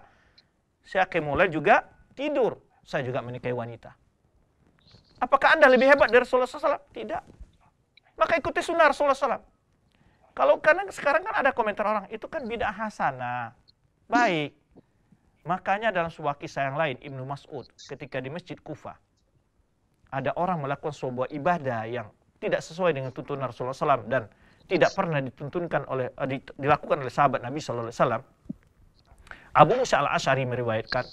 Saya kemulai juga tidur saya juga menikahi wanita. Apakah Anda lebih hebat dari Rasulullah SAW? Tidak. Maka ikuti sunnah Rasulullah SAW. Kalau karena sekarang kan ada komentar orang, itu kan bid'ah hasanah. Baik. Makanya dalam sebuah kisah yang lain, Ibnu Mas'ud ketika di Masjid Kufah, ada orang melakukan sebuah ibadah yang tidak sesuai dengan tuntunan Rasulullah SAW dan tidak pernah dituntunkan oleh dilakukan oleh sahabat Nabi SAW. Alaihi Wasallam. Abu Musa al Ashari meriwayatkan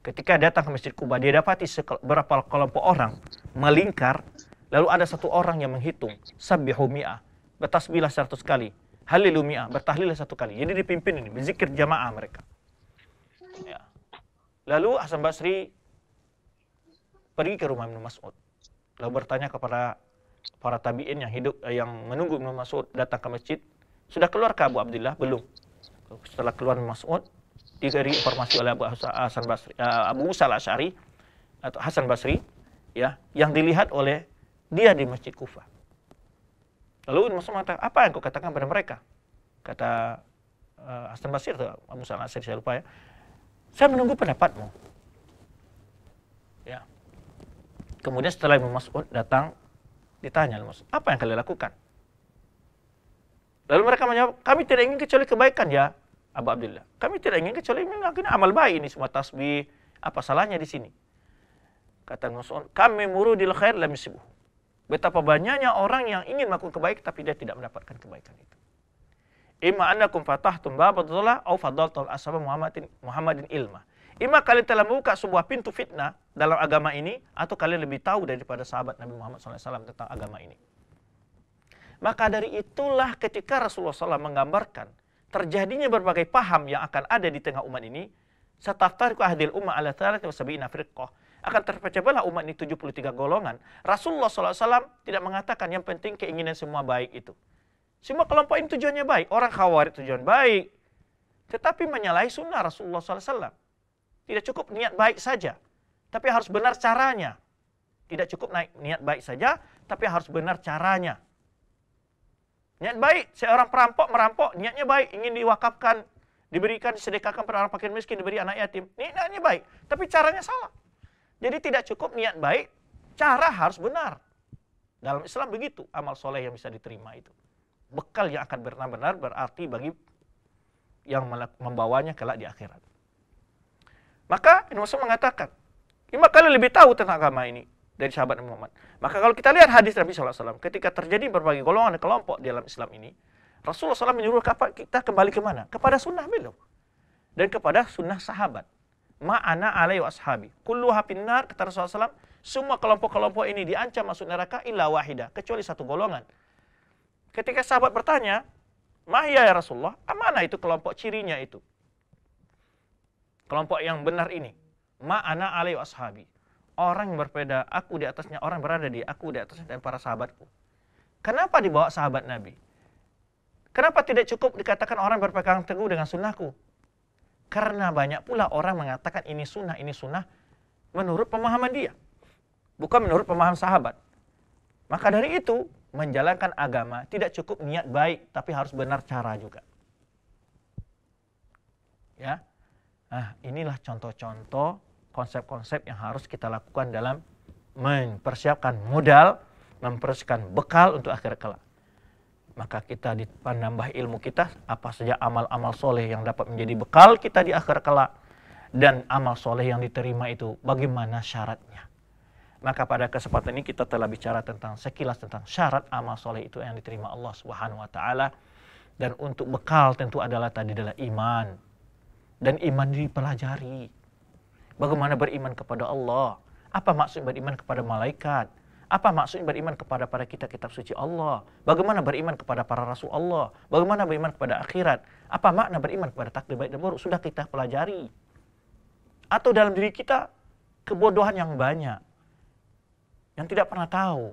ketika datang ke Masjid Kuba dia dapati berapa kelompok orang melingkar lalu ada satu orang yang menghitung sabbihu mi'ah bertasbihlah satu kali halilu mi'ah bertahlilah satu kali jadi dipimpin ini berzikir jamaah mereka ya. lalu Hasan Basri pergi ke rumah Ibnu Mas'ud lalu bertanya kepada para tabi'in yang hidup eh, yang menunggu Ibnu Mas'ud datang ke masjid sudah keluar ke Abu Abdullah belum setelah keluar Ibnu Mas'ud diberi informasi oleh Abu Hasan Basri, eh, Abu Musa Al-Asy'ari atau Hasan Basri ya, yang dilihat oleh dia di Masjid kufa. Lalu Ibnu Mas'ud mengatakan, apa yang kau katakan pada mereka? Kata uh, Hasan Basri atau Abu Musa Al-Asy'ari saya lupa ya. Saya menunggu pendapatmu. Ya. Kemudian setelah Ibnu Mas'ud datang ditanya apa yang kalian lakukan? Lalu mereka menjawab, kami tidak ingin kecuali kebaikan ya. Abu Abdullah. Kami tidak ingin kecuali ingin amal baik ini semua tasbih. Apa salahnya di sini? Kata Rasul, kami murudil khair lam yusibhu. Betapa banyaknya orang yang ingin melakukan kebaikan tapi dia tidak mendapatkan kebaikan itu. Ima annakum fatahtum babad dhalla au fadaltul ashab Muhammadin Muhammadin ilma. Ima kalian telah membuka sebuah pintu fitnah dalam agama ini atau kalian lebih tahu daripada sahabat Nabi Muhammad SAW tentang agama ini. Maka dari itulah ketika Rasulullah SAW menggambarkan terjadinya berbagai paham yang akan ada di tengah umat ini, sataftariku ahdil umat ala thalati wa sabi'ina firqah. Akan terpecah belah umat ini 73 golongan. Rasulullah SAW tidak mengatakan yang penting keinginan semua baik itu. Semua kelompok ini tujuannya baik. Orang khawarij tujuan baik. Tetapi menyalahi sunnah Rasulullah SAW. Tidak cukup niat baik saja. Tapi harus benar caranya. Tidak cukup naik niat baik saja, tapi harus benar caranya. Niat baik, seorang perampok merampok, niatnya baik, ingin diwakafkan, diberikan, disedekahkan pada orang fakir miskin, diberi anak yatim. Niatnya baik, tapi caranya salah. Jadi tidak cukup niat baik, cara harus benar. Dalam Islam begitu, amal soleh yang bisa diterima itu. Bekal yang akan benar-benar berarti bagi yang membawanya kelak di akhirat. Maka Ibn Mas'ud mengatakan, Ima kalian lebih tahu tentang agama ini, dari sahabat Muhammad. Maka kalau kita lihat hadis Nabi SAW, ketika terjadi berbagai golongan dan kelompok dalam Islam ini, Rasulullah SAW menyuruh kita kembali ke mana? Kepada sunnah beliau. Dan kepada sunnah sahabat. Ma'ana alaihi Kullu hapinar, kata Rasulullah SAW, semua kelompok-kelompok ini diancam masuk neraka illa wahidah, Kecuali satu golongan. Ketika sahabat bertanya, Mahya ya Rasulullah, mana itu kelompok cirinya itu? Kelompok yang benar ini. Ma'ana alaihi washabi orang yang berbeda, aku di atasnya orang berada di aku di atasnya dan para sahabatku. Kenapa dibawa sahabat Nabi? Kenapa tidak cukup dikatakan orang berpegang teguh dengan sunnahku? Karena banyak pula orang mengatakan ini sunnah, ini sunnah menurut pemahaman dia. Bukan menurut pemahaman sahabat. Maka dari itu, menjalankan agama tidak cukup niat baik, tapi harus benar cara juga. Ya, Nah, inilah contoh-contoh konsep-konsep yang harus kita lakukan dalam mempersiapkan modal, mempersiapkan bekal untuk akhir kelak. Maka kita ditambah ilmu kita, apa saja amal-amal soleh yang dapat menjadi bekal kita di akhir kelak. Dan amal soleh yang diterima itu bagaimana syaratnya. Maka pada kesempatan ini kita telah bicara tentang sekilas tentang syarat amal soleh itu yang diterima Allah Subhanahu Wa Taala. Dan untuk bekal tentu adalah tadi adalah iman. Dan iman dipelajari Bagaimana beriman kepada Allah? Apa maksud beriman kepada malaikat? Apa maksud beriman kepada para kita kitab suci Allah? Bagaimana beriman kepada para rasul Allah? Bagaimana beriman kepada akhirat? Apa makna beriman kepada takdir baik dan buruk? Sudah kita pelajari. Atau dalam diri kita kebodohan yang banyak. Yang tidak pernah tahu.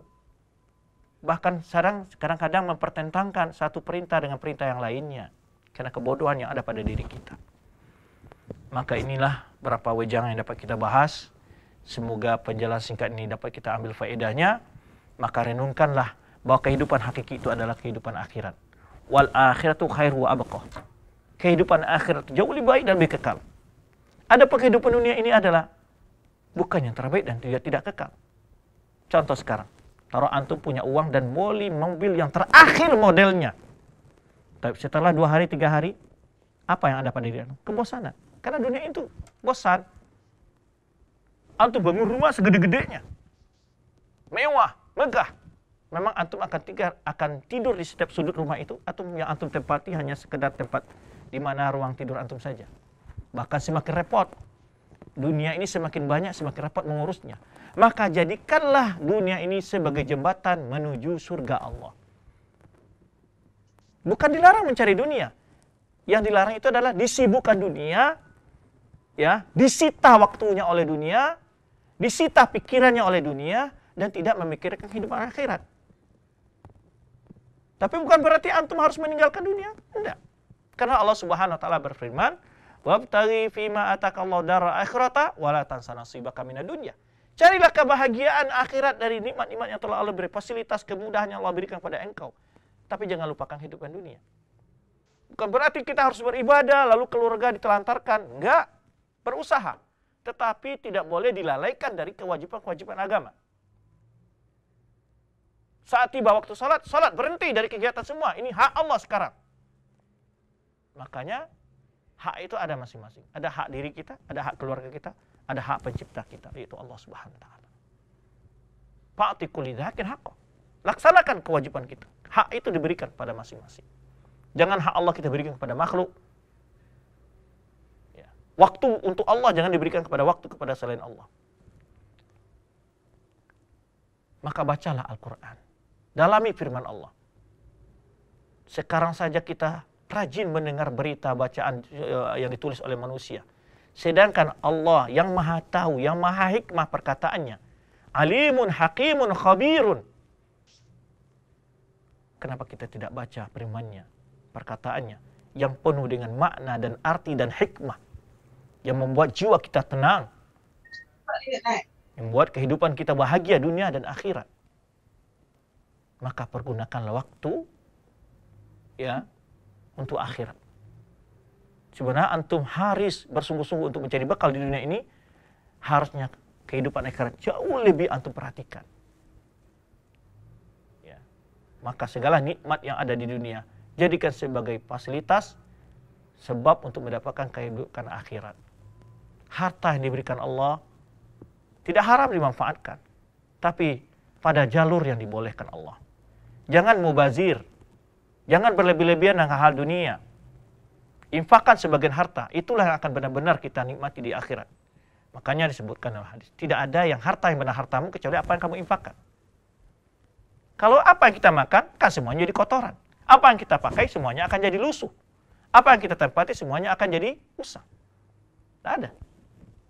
Bahkan sekarang kadang-kadang mempertentangkan satu perintah dengan perintah yang lainnya. Karena kebodohan yang ada pada diri kita. Maka inilah berapa wejangan yang dapat kita bahas. Semoga penjelasan singkat ini dapat kita ambil faedahnya. Maka renungkanlah bahwa kehidupan hakiki itu adalah kehidupan akhirat. Wal akhiratu khairu wa abqah. Kehidupan akhirat jauh lebih baik dan lebih kekal. Ada kehidupan dunia ini adalah bukan yang terbaik dan tidak tidak kekal. Contoh sekarang, taruh antum punya uang dan boleh mobil yang terakhir modelnya. Tapi setelah dua hari, tiga hari, apa yang ada pada diri Kebosanan. Karena dunia itu bosan. Antum bangun rumah segede-gedenya. Mewah, megah. Memang antum akan tinggal, akan tidur di setiap sudut rumah itu. atau yang antum tempati hanya sekedar tempat di mana ruang tidur antum saja. Bahkan semakin repot. Dunia ini semakin banyak, semakin repot mengurusnya. Maka jadikanlah dunia ini sebagai jembatan menuju surga Allah. Bukan dilarang mencari dunia. Yang dilarang itu adalah disibukkan dunia ya disita waktunya oleh dunia, disita pikirannya oleh dunia dan tidak memikirkan kehidupan akhirat. Tapi bukan berarti antum harus meninggalkan dunia, tidak. Karena Allah Subhanahu wa taala berfirman, "Wabtaghi fima atakallahu dara akhirata wa la tansa nasibaka minad dunya." Carilah kebahagiaan akhirat dari nikmat-nikmat yang telah Allah beri, fasilitas kemudahan yang Allah berikan pada engkau. Tapi jangan lupakan kehidupan dunia. Bukan berarti kita harus beribadah lalu keluarga ditelantarkan, enggak berusaha, tetapi tidak boleh dilalaikan dari kewajiban-kewajiban agama. Saat tiba waktu sholat, sholat berhenti dari kegiatan semua. Ini hak Allah sekarang. Makanya hak itu ada masing-masing. Ada hak diri kita, ada hak keluarga kita, ada hak pencipta kita, yaitu Allah Subhanahu wa taala. Fa'ti kulli haqqo. Laksanakan kewajiban kita. Hak itu diberikan pada masing-masing. Jangan hak Allah kita berikan kepada makhluk, Waktu untuk Allah jangan diberikan kepada waktu kepada selain Allah. Maka bacalah Al-Quran. Dalami firman Allah. Sekarang saja kita rajin mendengar berita bacaan eh, yang ditulis oleh manusia. Sedangkan Allah yang maha tahu, yang maha hikmah perkataannya. Alimun, hakimun, khabirun. Kenapa kita tidak baca firmannya, perkataannya yang penuh dengan makna dan arti dan hikmah yang membuat jiwa kita tenang, yang membuat kehidupan kita bahagia dunia dan akhirat. Maka pergunakanlah waktu ya untuk akhirat. Sebenarnya antum harus bersungguh-sungguh untuk mencari bekal di dunia ini, harusnya kehidupan akhirat jauh lebih antum perhatikan. Ya. Maka segala nikmat yang ada di dunia jadikan sebagai fasilitas sebab untuk mendapatkan kehidupan akhirat harta yang diberikan Allah tidak haram dimanfaatkan, tapi pada jalur yang dibolehkan Allah. Jangan mubazir, jangan berlebih-lebihan dengan hal dunia. Infakkan sebagian harta, itulah yang akan benar-benar kita nikmati di akhirat. Makanya disebutkan dalam hadis, tidak ada yang harta yang benar hartamu kecuali apa yang kamu infakkan. Kalau apa yang kita makan, kan semuanya jadi kotoran. Apa yang kita pakai, semuanya akan jadi lusuh. Apa yang kita tempati, semuanya akan jadi usang. Tidak ada.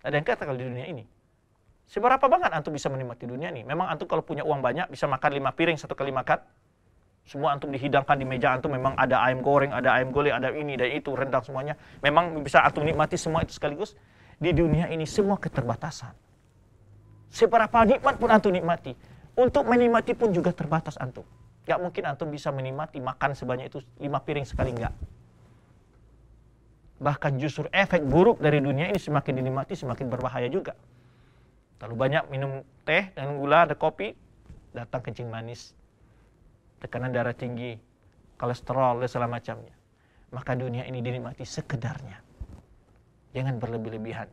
Ada yang kata kalau di dunia ini. Seberapa banget antum bisa menikmati dunia ini? Memang antum kalau punya uang banyak bisa makan lima piring satu kali makan. Semua antum dihidangkan di meja antum memang ada ayam goreng, ada ayam goreng, ada ini dan itu, rendang semuanya. Memang bisa antum nikmati semua itu sekaligus. Di dunia ini semua keterbatasan. Seberapa nikmat pun antum nikmati. Untuk menikmati pun juga terbatas antum. Gak mungkin antum bisa menikmati makan sebanyak itu lima piring sekali enggak bahkan justru efek buruk dari dunia ini semakin dinikmati semakin berbahaya juga. Terlalu banyak minum teh dan gula ada kopi, datang kencing manis, tekanan darah tinggi, kolesterol dan segala macamnya. Maka dunia ini dinikmati sekedarnya. Jangan berlebih-lebihan.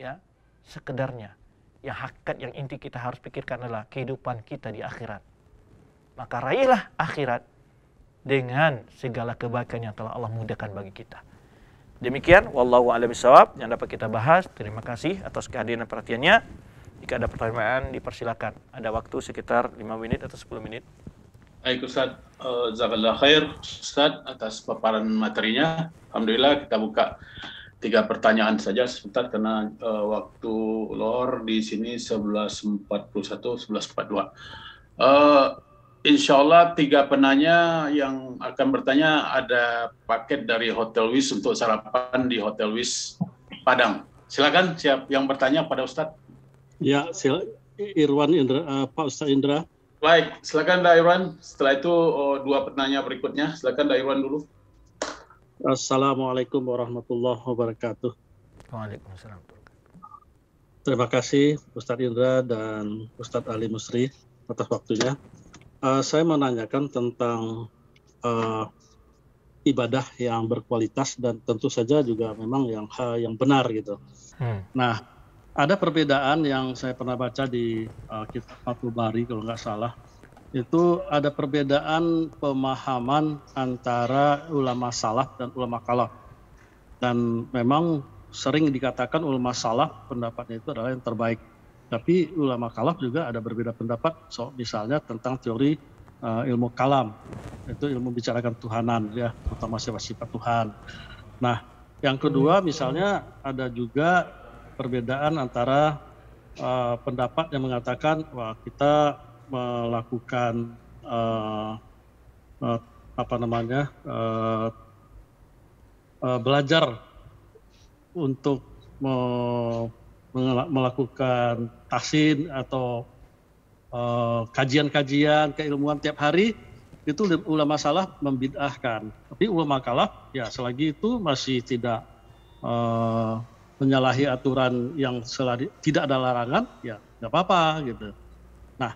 Ya, sekedarnya. Yang hakikat yang inti kita harus pikirkan adalah kehidupan kita di akhirat. Maka raihlah akhirat dengan segala kebaikan yang telah Allah mudahkan bagi kita. Demikian wallahu a'lam yang dapat kita bahas. Terima kasih atas kehadiran dan perhatiannya. Jika ada pertanyaan dipersilakan. Ada waktu sekitar 5 menit atau 10 menit. Baik Ustaz, uh, khair Ustaz atas paparan materinya. Alhamdulillah kita buka tiga pertanyaan saja sebentar karena uh, waktu lor di sini 11.41, 11.42. Uh, Insya Allah tiga penanya yang akan bertanya ada paket dari Hotel Wis untuk sarapan di Hotel Wis Padang. Silakan siap yang bertanya pada Ustadz. Ya, sila, Irwan Indra, uh, Pak Ustadz Indra. Baik, silakan Pak Irwan. Setelah itu oh, dua penanya berikutnya. Silakan Pak Irwan dulu. Assalamualaikum warahmatullahi wabarakatuh. Waalaikumsalam. Terima kasih Ustadz Indra dan Ustadz Ali Musri atas waktunya uh, saya menanyakan tentang uh, ibadah yang berkualitas dan tentu saja juga memang yang yang benar gitu. Hmm. Nah, ada perbedaan yang saya pernah baca di uh, kitab Fatul Bari kalau nggak salah itu ada perbedaan pemahaman antara ulama salaf dan ulama kalaf. Dan memang sering dikatakan ulama salaf pendapatnya itu adalah yang terbaik tapi ulama kalaf juga ada berbeda pendapat, so, misalnya tentang teori uh, ilmu kalam, itu ilmu bicarakan Tuhanan, ya, terutama sifat-sifat Tuhan. Nah, yang kedua hmm. misalnya ada juga perbedaan antara uh, pendapat yang mengatakan, wah kita melakukan uh, uh, apa namanya uh, uh, belajar untuk melakukan tahsin atau eh, kajian-kajian uh, keilmuan tiap hari itu ulama salah membid'ahkan. Tapi ulama kalah ya selagi itu masih tidak uh, menyalahi aturan yang selari, tidak ada larangan ya nggak apa-apa gitu. Nah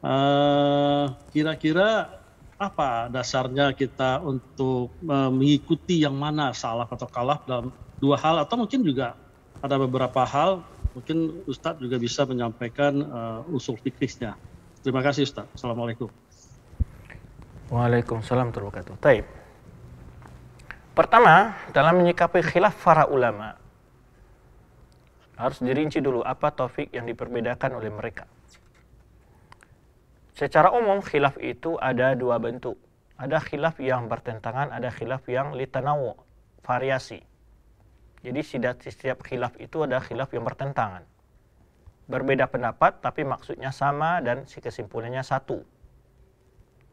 uh, kira-kira apa dasarnya kita untuk mengikuti yang mana salah atau kalah dalam dua hal atau mungkin juga ada beberapa hal mungkin Ustadz juga bisa menyampaikan uh, usul fikihnya. Terima kasih Ustadz. Assalamualaikum. Waalaikumsalam warahmatullahi Taib. Pertama, dalam menyikapi khilaf para ulama, harus dirinci dulu apa taufik yang diperbedakan oleh mereka. Secara umum, khilaf itu ada dua bentuk. Ada khilaf yang bertentangan, ada khilaf yang litanawu, variasi. Jadi setiap khilaf itu ada khilaf yang bertentangan. Berbeda pendapat tapi maksudnya sama dan si kesimpulannya satu.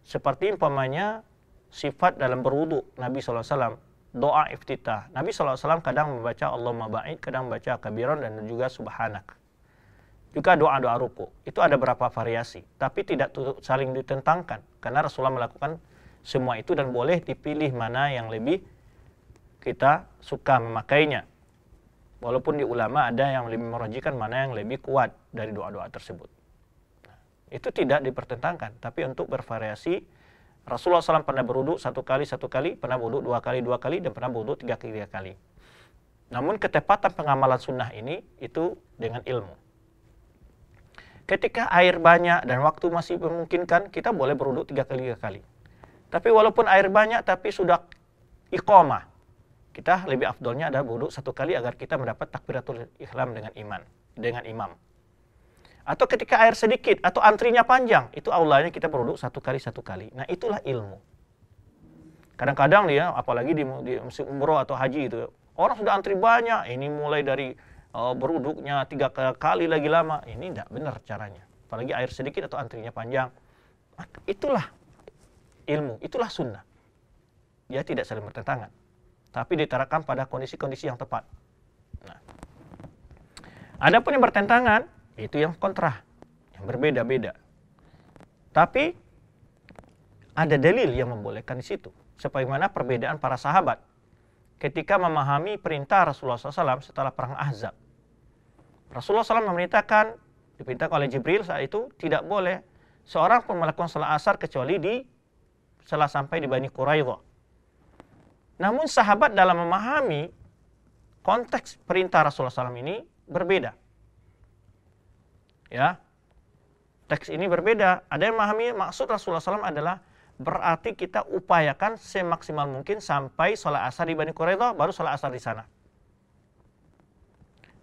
Seperti umpamanya sifat dalam berwudu Nabi SAW doa iftitah. Nabi SAW kadang membaca Allahumma baik, kadang membaca kabiron dan juga subhanak. Juga doa-doa ruku. Itu ada berapa variasi. Tapi tidak saling ditentangkan. Karena Rasulullah melakukan semua itu dan boleh dipilih mana yang lebih kita suka memakainya. Walaupun di ulama ada yang lebih merojikan mana yang lebih kuat dari doa-doa tersebut. Nah, itu tidak dipertentangkan, tapi untuk bervariasi, Rasulullah SAW pernah beruduk satu kali, satu kali, pernah beruduk dua kali, dua kali, dan pernah beruduk tiga kali, tiga kali. Namun ketepatan pengamalan sunnah ini itu dengan ilmu. Ketika air banyak dan waktu masih memungkinkan, kita boleh beruduk tiga kali, tiga kali. Tapi walaupun air banyak, tapi sudah iqamah, kita lebih afdolnya adalah wudhu satu kali agar kita mendapat takbiratul ihram dengan iman, dengan imam. Atau ketika air sedikit atau antrinya panjang, itu aulanya kita berwudhu satu kali satu kali. Nah, itulah ilmu. Kadang-kadang ya, apalagi di, di umroh atau haji itu, orang sudah antri banyak, ini mulai dari uh, beruduknya tiga kali lagi lama, ini tidak benar caranya. Apalagi air sedikit atau antrinya panjang. itulah ilmu, itulah sunnah. Dia tidak saling bertentangan tapi diterapkan pada kondisi-kondisi yang tepat. Nah, pun yang bertentangan itu yang kontra, yang berbeda-beda. Tapi ada dalil yang membolehkan di situ. Sebagaimana perbedaan para sahabat ketika memahami perintah Rasulullah SAW setelah perang Ahzab. Rasulullah SAW memerintahkan, diperintahkan oleh Jibril saat itu, tidak boleh seorang pun melakukan salat asar kecuali di setelah sampai di Bani Quraidah. Namun sahabat dalam memahami konteks perintah Rasulullah SAW ini berbeda. Ya, teks ini berbeda. Ada yang memahami maksud Rasulullah SAW adalah berarti kita upayakan semaksimal mungkin sampai sholat asar di Bani Quraidah, baru sholat asar di sana.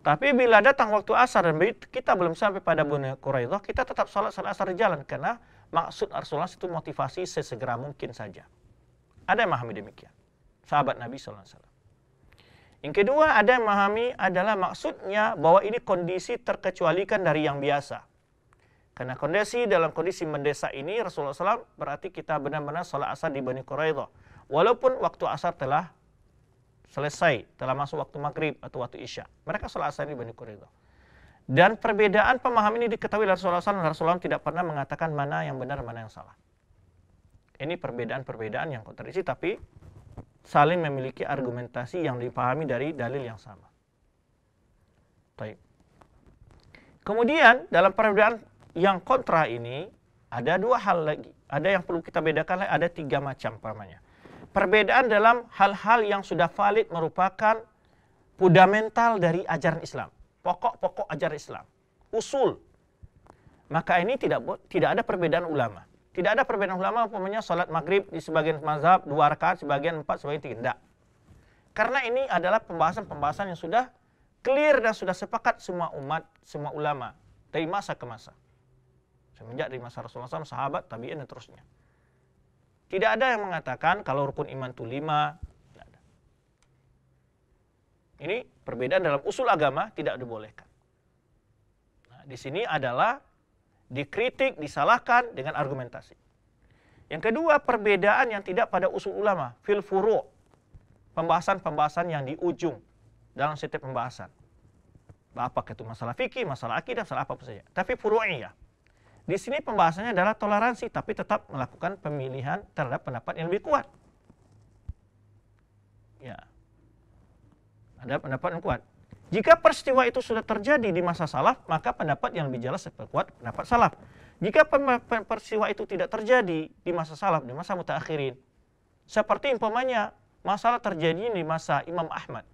Tapi bila datang waktu asar dan kita belum sampai pada Bani Quraidah, kita tetap sholat sholat asar di jalan. Karena maksud Rasulullah itu motivasi sesegera mungkin saja. Ada yang memahami demikian sahabat Nabi SAW. Yang kedua ada yang memahami adalah maksudnya bahwa ini kondisi terkecualikan dari yang biasa. Karena kondisi dalam kondisi mendesak ini Rasulullah SAW berarti kita benar-benar sholat asar di Bani Quraidah. Walaupun waktu asar telah selesai, telah masuk waktu maghrib atau waktu isya. Mereka sholat asar di Bani Quraidah. Dan perbedaan pemahaman ini diketahui dari Rasulullah SAW. Rasulullah SAW tidak pernah mengatakan mana yang benar, mana yang salah. Ini perbedaan-perbedaan yang kontradiksi, tapi saling memiliki argumentasi yang dipahami dari dalil yang sama. Baik. Kemudian dalam perbedaan yang kontra ini ada dua hal lagi, ada yang perlu kita bedakan lagi, ada tiga macam pamannya. Perbedaan dalam hal-hal yang sudah valid merupakan fundamental dari ajaran Islam, pokok-pokok ajaran Islam, usul. Maka ini tidak tidak ada perbedaan ulama. Tidak ada perbedaan ulama umpamanya salat maghrib di sebagian mazhab dua rakaat, sebagian empat, sebagian tiga. Tidak. Karena ini adalah pembahasan-pembahasan yang sudah clear dan sudah sepakat semua umat, semua ulama dari masa ke masa. Semenjak dari masa Rasulullah SAW, sahabat, tabi'in, dan terusnya. Tidak ada yang mengatakan kalau rukun iman itu lima. Tidak ada. Ini perbedaan dalam usul agama tidak dibolehkan. Nah, di sini adalah dikritik, disalahkan dengan argumentasi. Yang kedua, perbedaan yang tidak pada usul ulama, fil furu. Pembahasan-pembahasan yang di ujung dalam setiap pembahasan. Bapak itu masalah fikih, masalah akidah, masalah apa saja. Tapi furu'iyah. Ya. Di sini pembahasannya adalah toleransi, tapi tetap melakukan pemilihan terhadap pendapat yang lebih kuat. Ya. Ada pendapat yang kuat. Jika peristiwa itu sudah terjadi di masa salaf, maka pendapat yang lebih jelas kuat pendapat salaf. Jika peristiwa itu tidak terjadi di masa salaf, di masa mutakhirin, seperti umpamanya masalah terjadi di masa Imam Ahmad,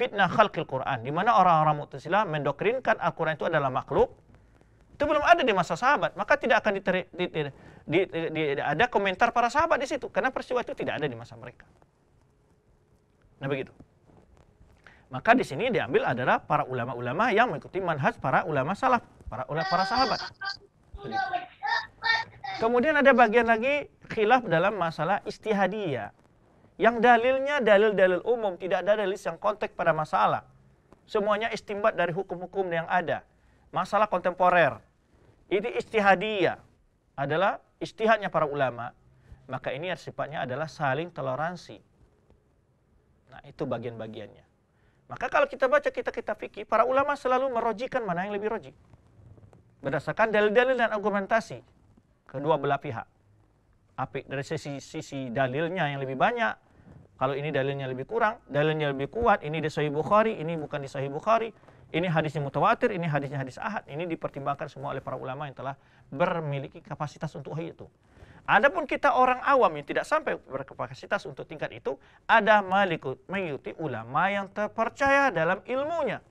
fitnah khalqil Quran, di mana orang-orang mutasilah mendoktrinkan Al-Quran itu adalah makhluk, itu belum ada di masa sahabat, maka tidak akan diteri, di, di, di, di, ada komentar para sahabat di situ karena peristiwa itu tidak ada di masa mereka. Nah begitu. Maka di sini diambil adalah para ulama-ulama yang mengikuti manhaj para ulama salaf, para ulama para sahabat. Kemudian ada bagian lagi khilaf dalam masalah istihadiyah. Yang dalilnya dalil-dalil umum, tidak ada dalil yang konteks pada masalah. Semuanya istimbat dari hukum-hukum yang ada. Masalah kontemporer. Ini istihadiyah adalah istihadnya para ulama. Maka ini sifatnya adalah saling toleransi. Nah, itu bagian-bagiannya. Maka kalau kita baca kita-kita fikih, para ulama selalu merojikan mana yang lebih roji. Berdasarkan dalil-dalil dan argumentasi kedua belah pihak. Apik dari sisi, sisi dalilnya yang lebih banyak, kalau ini dalilnya lebih kurang, dalilnya lebih kuat, ini di Sahih Bukhari, ini bukan di Sahih Bukhari, ini hadisnya mutawatir, ini hadisnya hadis ahad, ini dipertimbangkan semua oleh para ulama yang telah bermiliki kapasitas untuk itu. Adapun kita orang awam yang tidak sampai berkapasitas untuk tingkat itu, ada malikut mengikuti ulama yang terpercaya dalam ilmunya.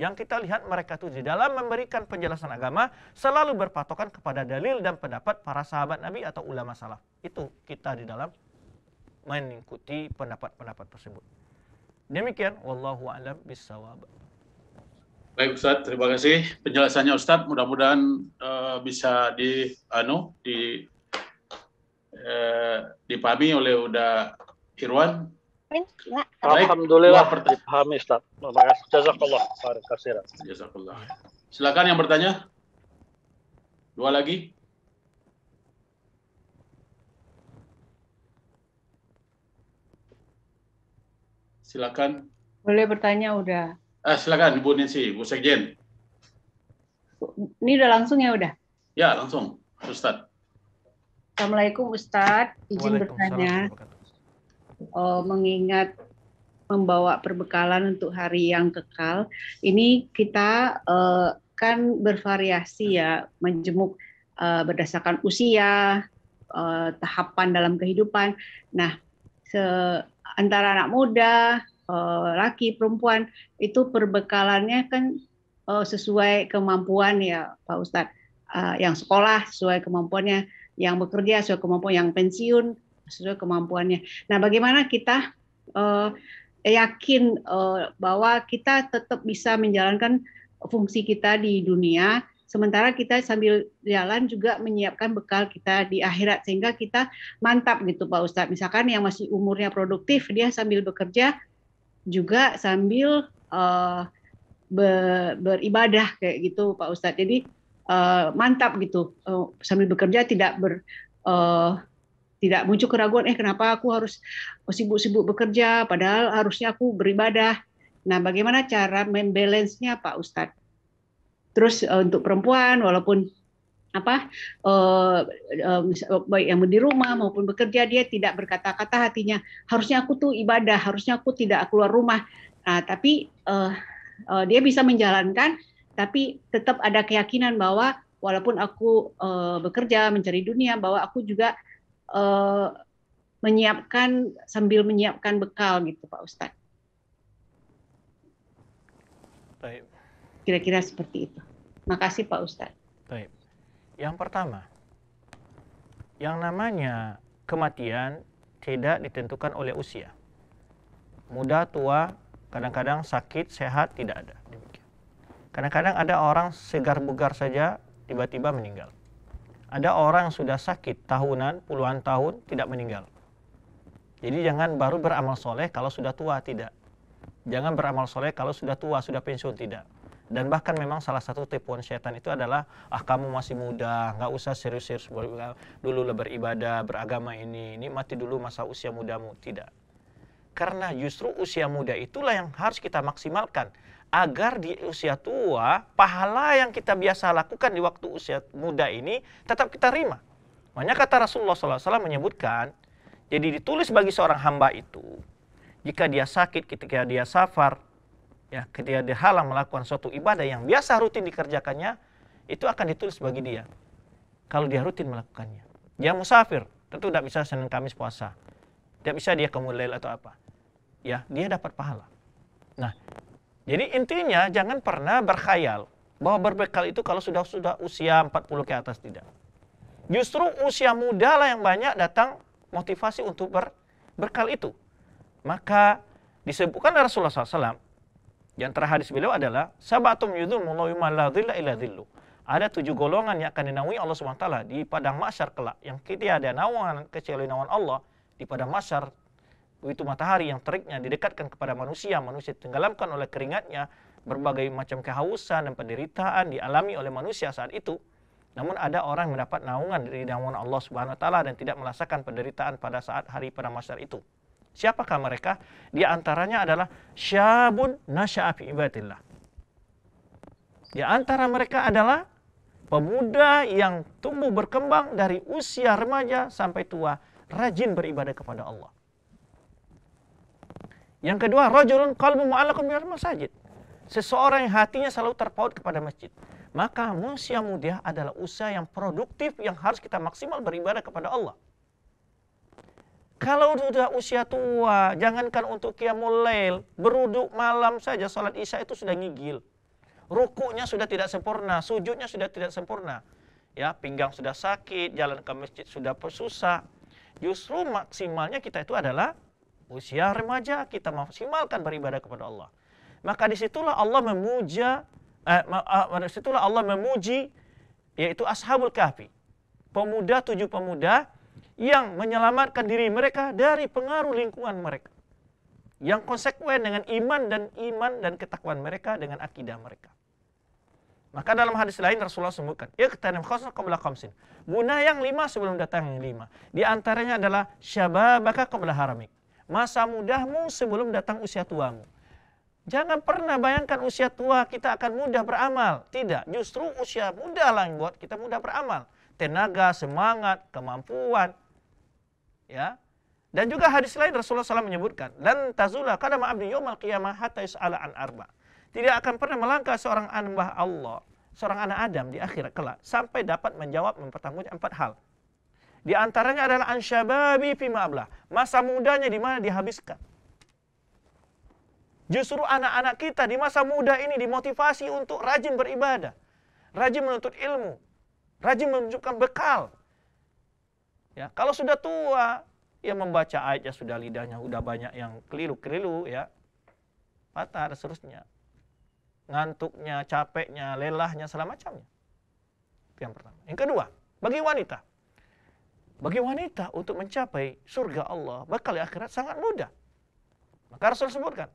Yang kita lihat mereka itu di dalam memberikan penjelasan agama selalu berpatokan kepada dalil dan pendapat para sahabat Nabi atau ulama salaf. Itu kita di dalam mengikuti pendapat-pendapat tersebut. Demikian wallahu alam bisawab. Baik Ustaz, terima kasih penjelasannya Ustaz. Mudah-mudahan uh, bisa di anu di Eh, dipahami oleh Uda Irwan? Alhamdulillah dipahami Ustaz. Jazakallah Jazakallah. Silakan yang bertanya. Dua lagi. Silakan. Boleh bertanya udah. Eh, ah, silakan Bu Nancy, Bu Sekjen. Ini udah langsung ya udah? Ya, langsung. Ustaz. Assalamualaikum Ustadz, izin bertanya. Oh, mengingat membawa perbekalan untuk hari yang kekal, ini kita uh, kan bervariasi ya, menjemuk uh, berdasarkan usia, uh, tahapan dalam kehidupan. Nah, se antara anak muda, uh, laki, perempuan, itu perbekalannya kan uh, sesuai kemampuan ya Pak Ustadz. Uh, yang sekolah sesuai kemampuannya yang bekerja sesuai kemampuan, yang pensiun sesuai kemampuannya. Nah, bagaimana kita uh, yakin uh, bahwa kita tetap bisa menjalankan fungsi kita di dunia, sementara kita sambil jalan juga menyiapkan bekal kita di akhirat sehingga kita mantap gitu Pak Ustadz. Misalkan yang masih umurnya produktif dia sambil bekerja juga sambil uh, be, beribadah kayak gitu Pak Ustadz. Jadi Eh, mantap gitu uh, sambil bekerja tidak ber uh, tidak muncul keraguan eh kenapa aku harus oh, sibuk-sibuk bekerja padahal harusnya aku beribadah nah bagaimana cara membalance-nya Pak Ustadz terus uh, untuk perempuan walaupun apa uh, uh, baik yang di rumah maupun bekerja dia tidak berkata-kata hatinya harusnya aku tuh ibadah harusnya aku tidak keluar rumah nah tapi uh, uh, dia bisa menjalankan tapi tetap ada keyakinan bahwa walaupun aku uh, bekerja mencari dunia bahwa aku juga uh, menyiapkan sambil menyiapkan bekal gitu Pak Ustadz. Baik. Kira-kira seperti itu. Makasih Pak Ustadz. Baik. Yang pertama, yang namanya kematian tidak ditentukan oleh usia. Muda, tua, kadang-kadang sakit, sehat, tidak ada. Kadang-kadang ada orang segar bugar saja tiba-tiba meninggal. Ada orang sudah sakit tahunan, puluhan tahun tidak meninggal. Jadi jangan baru beramal soleh kalau sudah tua, tidak. Jangan beramal soleh kalau sudah tua, sudah pensiun, tidak. Dan bahkan memang salah satu tipuan setan itu adalah, ah kamu masih muda, nggak usah serius-serius dulu beribadah, beragama ini, ini mati dulu masa usia mudamu, tidak. Karena justru usia muda itulah yang harus kita maksimalkan agar di usia tua pahala yang kita biasa lakukan di waktu usia muda ini tetap kita terima. Makanya kata Rasulullah SAW menyebutkan, jadi ditulis bagi seorang hamba itu jika dia sakit ketika dia safar, ya ketika dia halang melakukan suatu ibadah yang biasa rutin dikerjakannya, itu akan ditulis bagi dia. Kalau dia rutin melakukannya. Dia musafir, tentu tidak bisa Senin Kamis puasa. Tidak bisa dia kemulail atau apa. Ya, dia dapat pahala. Nah, jadi intinya jangan pernah berkhayal bahwa berbekal itu kalau sudah sudah usia 40 ke atas tidak. Justru usia muda lah yang banyak datang motivasi untuk ber, itu. Maka disebutkan Rasulullah SAW yang terhadis beliau adalah sabatum yudhumullahu illa dhillu. Ada tujuh golongan yang akan dinaungi Allah SWT di padang masyar kelak. Yang kita ada naungan kecuali naungan Allah di padang masyar itu matahari yang teriknya didekatkan kepada manusia, manusia tenggelamkan oleh keringatnya, berbagai macam kehausan dan penderitaan dialami oleh manusia saat itu. Namun ada orang yang mendapat naungan dari naungan Allah Subhanahu wa taala dan tidak merasakan penderitaan pada saat hari pada masa itu. Siapakah mereka? Di antaranya adalah syabun nasya'a fi ibadillah. Di antara mereka adalah pemuda yang tumbuh berkembang dari usia remaja sampai tua, rajin beribadah kepada Allah. Yang kedua, rojulun kalbu mu'allakum bil masjid. Seseorang yang hatinya selalu terpaut kepada masjid. Maka manusia muda adalah usaha yang produktif yang harus kita maksimal beribadah kepada Allah. Kalau sudah usia tua, jangankan untuk qiyamul lail, beruduk malam saja salat isya itu sudah ngigil. Rukuknya sudah tidak sempurna, sujudnya sudah tidak sempurna. Ya, pinggang sudah sakit, jalan ke masjid sudah susah. Justru maksimalnya kita itu adalah usia remaja kita maksimalkan beribadah kepada Allah. Maka disitulah Allah memuja, eh, ah, disitulah Allah memuji yaitu Ashabul Kahfi. Pemuda tujuh pemuda yang menyelamatkan diri mereka dari pengaruh lingkungan mereka. Yang konsekuen dengan iman dan iman dan ketakwaan mereka dengan akidah mereka. Maka dalam hadis lain Rasulullah sebutkan, khamsin." Guna yang lima sebelum datang yang lima. Di antaranya adalah syababaka kembali haramik masa mudahmu sebelum datang usia tuamu. Jangan pernah bayangkan usia tua kita akan mudah beramal. Tidak, justru usia muda lah yang buat kita mudah beramal. Tenaga, semangat, kemampuan. Ya. Dan juga hadis lain Rasulullah SAW menyebutkan, "Lan tazula kada abdi yomal qiyamah hatta yus'ala an arba." Tidak akan pernah melangkah seorang anbah Allah, seorang anak Adam di akhirat kelak sampai dapat menjawab mempertanggungjawabkan empat hal. Di antaranya adalah ansyababi fimabla. Masa mudanya di mana dihabiskan. Justru anak-anak kita di masa muda ini dimotivasi untuk rajin beribadah. Rajin menuntut ilmu. Rajin menunjukkan bekal. Ya, kalau sudah tua, ya membaca ayatnya sudah lidahnya udah banyak yang keliru-keliru ya. Patah dan seterusnya. Ngantuknya, capeknya, lelahnya, segala macamnya. yang pertama. Yang kedua, bagi wanita. Bagi wanita untuk mencapai surga Allah, bakal akhirat sangat mudah. Maka Rasul sebutkan,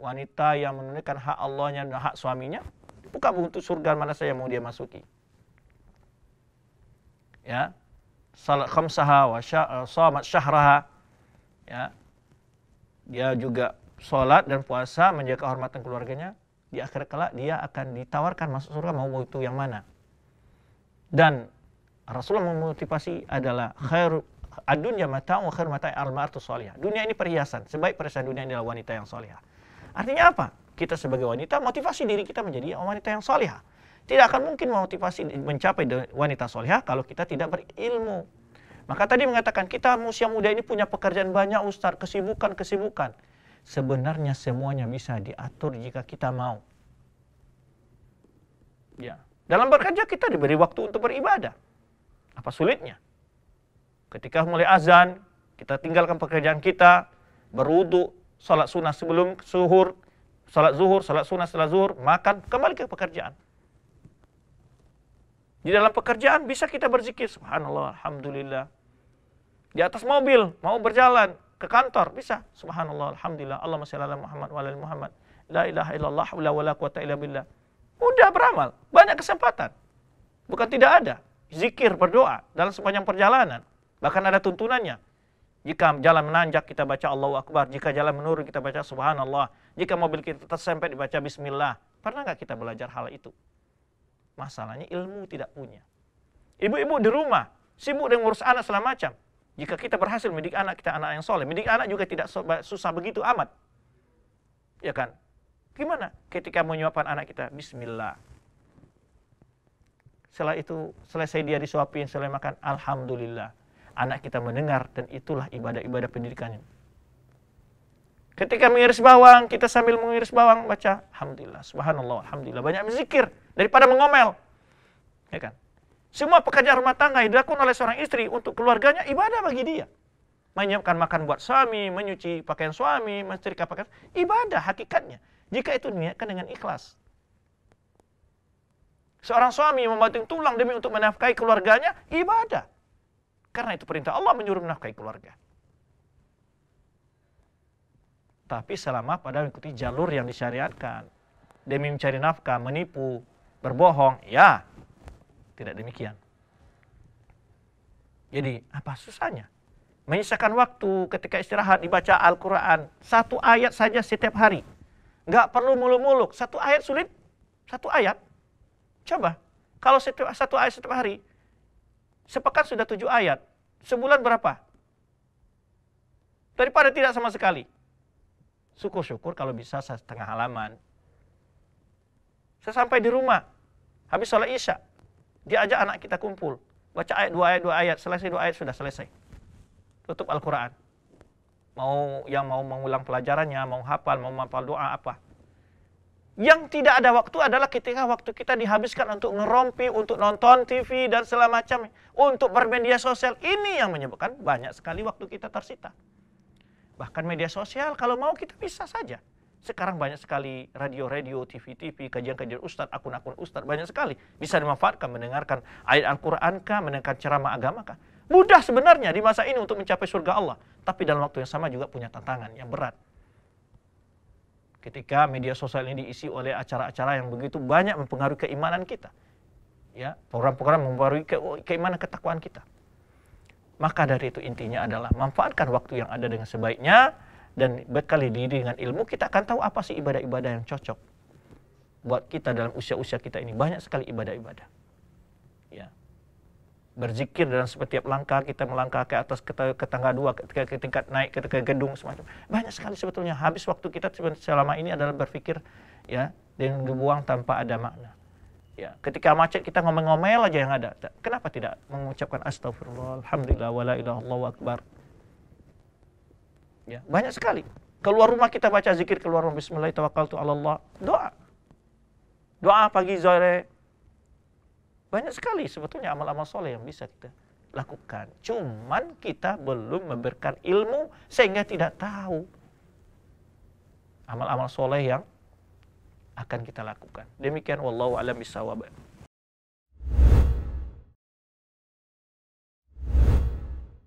wanita yang menunaikan hak Allahnya dan hak suaminya, buka untuk surga mana saya mau dia masuki. Ya, salat khamsaha wa shamat eh, syahraha. Ya, dia juga sholat dan puasa menjaga kehormatan keluarganya. Di akhir kelak dia akan ditawarkan masuk surga mau itu yang mana. Dan Rasulullah memotivasi adalah khair adunya mata wa khair mata almaratu Dunia ini perhiasan, sebaik perhiasan dunia adalah wanita yang solihah. Artinya apa? Kita sebagai wanita motivasi diri kita menjadi wanita yang solihah. Tidak akan mungkin motivasi mencapai wanita solihah kalau kita tidak berilmu. Maka tadi mengatakan kita usia muda ini punya pekerjaan banyak ustaz, kesibukan-kesibukan. Sebenarnya semuanya bisa diatur jika kita mau. Ya. Dalam bekerja kita diberi waktu untuk beribadah. Apa sulitnya? Ketika mulai azan, kita tinggalkan pekerjaan kita, berwudu, salat sunnah sebelum zuhur, salat zuhur, salat sunnah setelah zuhur, makan, kembali ke pekerjaan. Di dalam pekerjaan bisa kita berzikir, subhanallah, alhamdulillah. Di atas mobil, mau berjalan, ke kantor, bisa. Subhanallah, alhamdulillah, Allahumma salli ala Muhammad wa ala Muhammad. La ilaha illallah wa la quwata illa billah. Mudah beramal, banyak kesempatan. Bukan tidak ada zikir, berdoa dalam sepanjang perjalanan. Bahkan ada tuntunannya. Jika jalan menanjak kita baca Allahu Akbar, jika jalan menurun kita baca Subhanallah, jika mobil kita tersempet dibaca Bismillah. Pernah nggak kita belajar hal itu? Masalahnya ilmu tidak punya. Ibu-ibu di rumah sibuk dengan ngurus anak segala macam. Jika kita berhasil mendidik anak kita anak yang soleh, mendidik anak juga tidak susah begitu amat. Ya kan? Gimana ketika menyuapkan anak kita? Bismillah setelah itu selesai dia disuapin, selesai makan, alhamdulillah. Anak kita mendengar dan itulah ibadah-ibadah pendidikannya. Ketika mengiris bawang, kita sambil mengiris bawang baca alhamdulillah, subhanallah, alhamdulillah. Banyak berzikir daripada mengomel. Ya kan? Semua pekerjaan rumah tangga yang dilakukan oleh seorang istri untuk keluarganya ibadah bagi dia. Menyiapkan makan buat suami, menyuci pakaian suami, menyetrika pakaian, ibadah hakikatnya. Jika itu niatkan dengan ikhlas. Seorang suami membanting tulang demi untuk menafkahi keluarganya, ibadah. Karena itu perintah Allah menyuruh menafkahi keluarga. Tapi selama pada mengikuti jalur yang disyariatkan. Demi mencari nafkah, menipu, berbohong, ya. Tidak demikian. Jadi apa susahnya? Menyisakan waktu ketika istirahat dibaca Al-Quran. Satu ayat saja setiap hari. Nggak perlu muluk-muluk. Satu ayat sulit. Satu ayat Coba, kalau setiap, satu ayat setiap hari, sepekan sudah tujuh ayat, sebulan berapa? Daripada tidak sama sekali. Syukur-syukur kalau bisa setengah halaman. Saya sampai di rumah, habis sholat isya, diajak anak kita kumpul, baca ayat dua ayat dua ayat, selesai dua ayat sudah selesai. Tutup Al-Quran. Mau yang mau mengulang pelajarannya, mau hafal, mau mampal doa apa, yang tidak ada waktu adalah ketika waktu kita dihabiskan untuk ngerompi, untuk nonton TV dan segala macam, untuk bermedia sosial. Ini yang menyebabkan banyak sekali waktu kita tersita. Bahkan media sosial kalau mau kita bisa saja. Sekarang banyak sekali radio-radio, TV-TV, kajian-kajian ustadz, akun-akun ustadz, banyak sekali. Bisa dimanfaatkan mendengarkan ayat Al-Quran kah, mendengarkan ceramah agama kah. Mudah sebenarnya di masa ini untuk mencapai surga Allah. Tapi dalam waktu yang sama juga punya tantangan yang berat ketika media sosial ini diisi oleh acara-acara yang begitu banyak mempengaruhi keimanan kita. Ya, program-program mempengaruhi ke, keimanan ketakwaan kita. Maka dari itu intinya adalah manfaatkan waktu yang ada dengan sebaiknya dan bekali diri dengan ilmu kita akan tahu apa sih ibadah-ibadah yang cocok buat kita dalam usia-usia kita ini. Banyak sekali ibadah-ibadah berzikir dalam setiap langkah kita melangkah ke atas ke, ke tangga dua ketika ke tingkat naik ke, ke gedung semacam banyak sekali sebetulnya habis waktu kita selama ini adalah berfikir ya dan dibuang tanpa ada makna ya ketika macet kita ngomel-ngomel aja yang ada kenapa tidak mengucapkan astagfirullah alhamdulillah wala ilaha illallah akbar ya banyak sekali keluar rumah kita baca zikir keluar rumah bismillah tawakkaltu Allah doa doa pagi sore banyak sekali sebetulnya amal-amal soleh yang bisa kita lakukan. Cuman kita belum memberikan ilmu sehingga tidak tahu amal-amal soleh yang akan kita lakukan. Demikian wallahu alam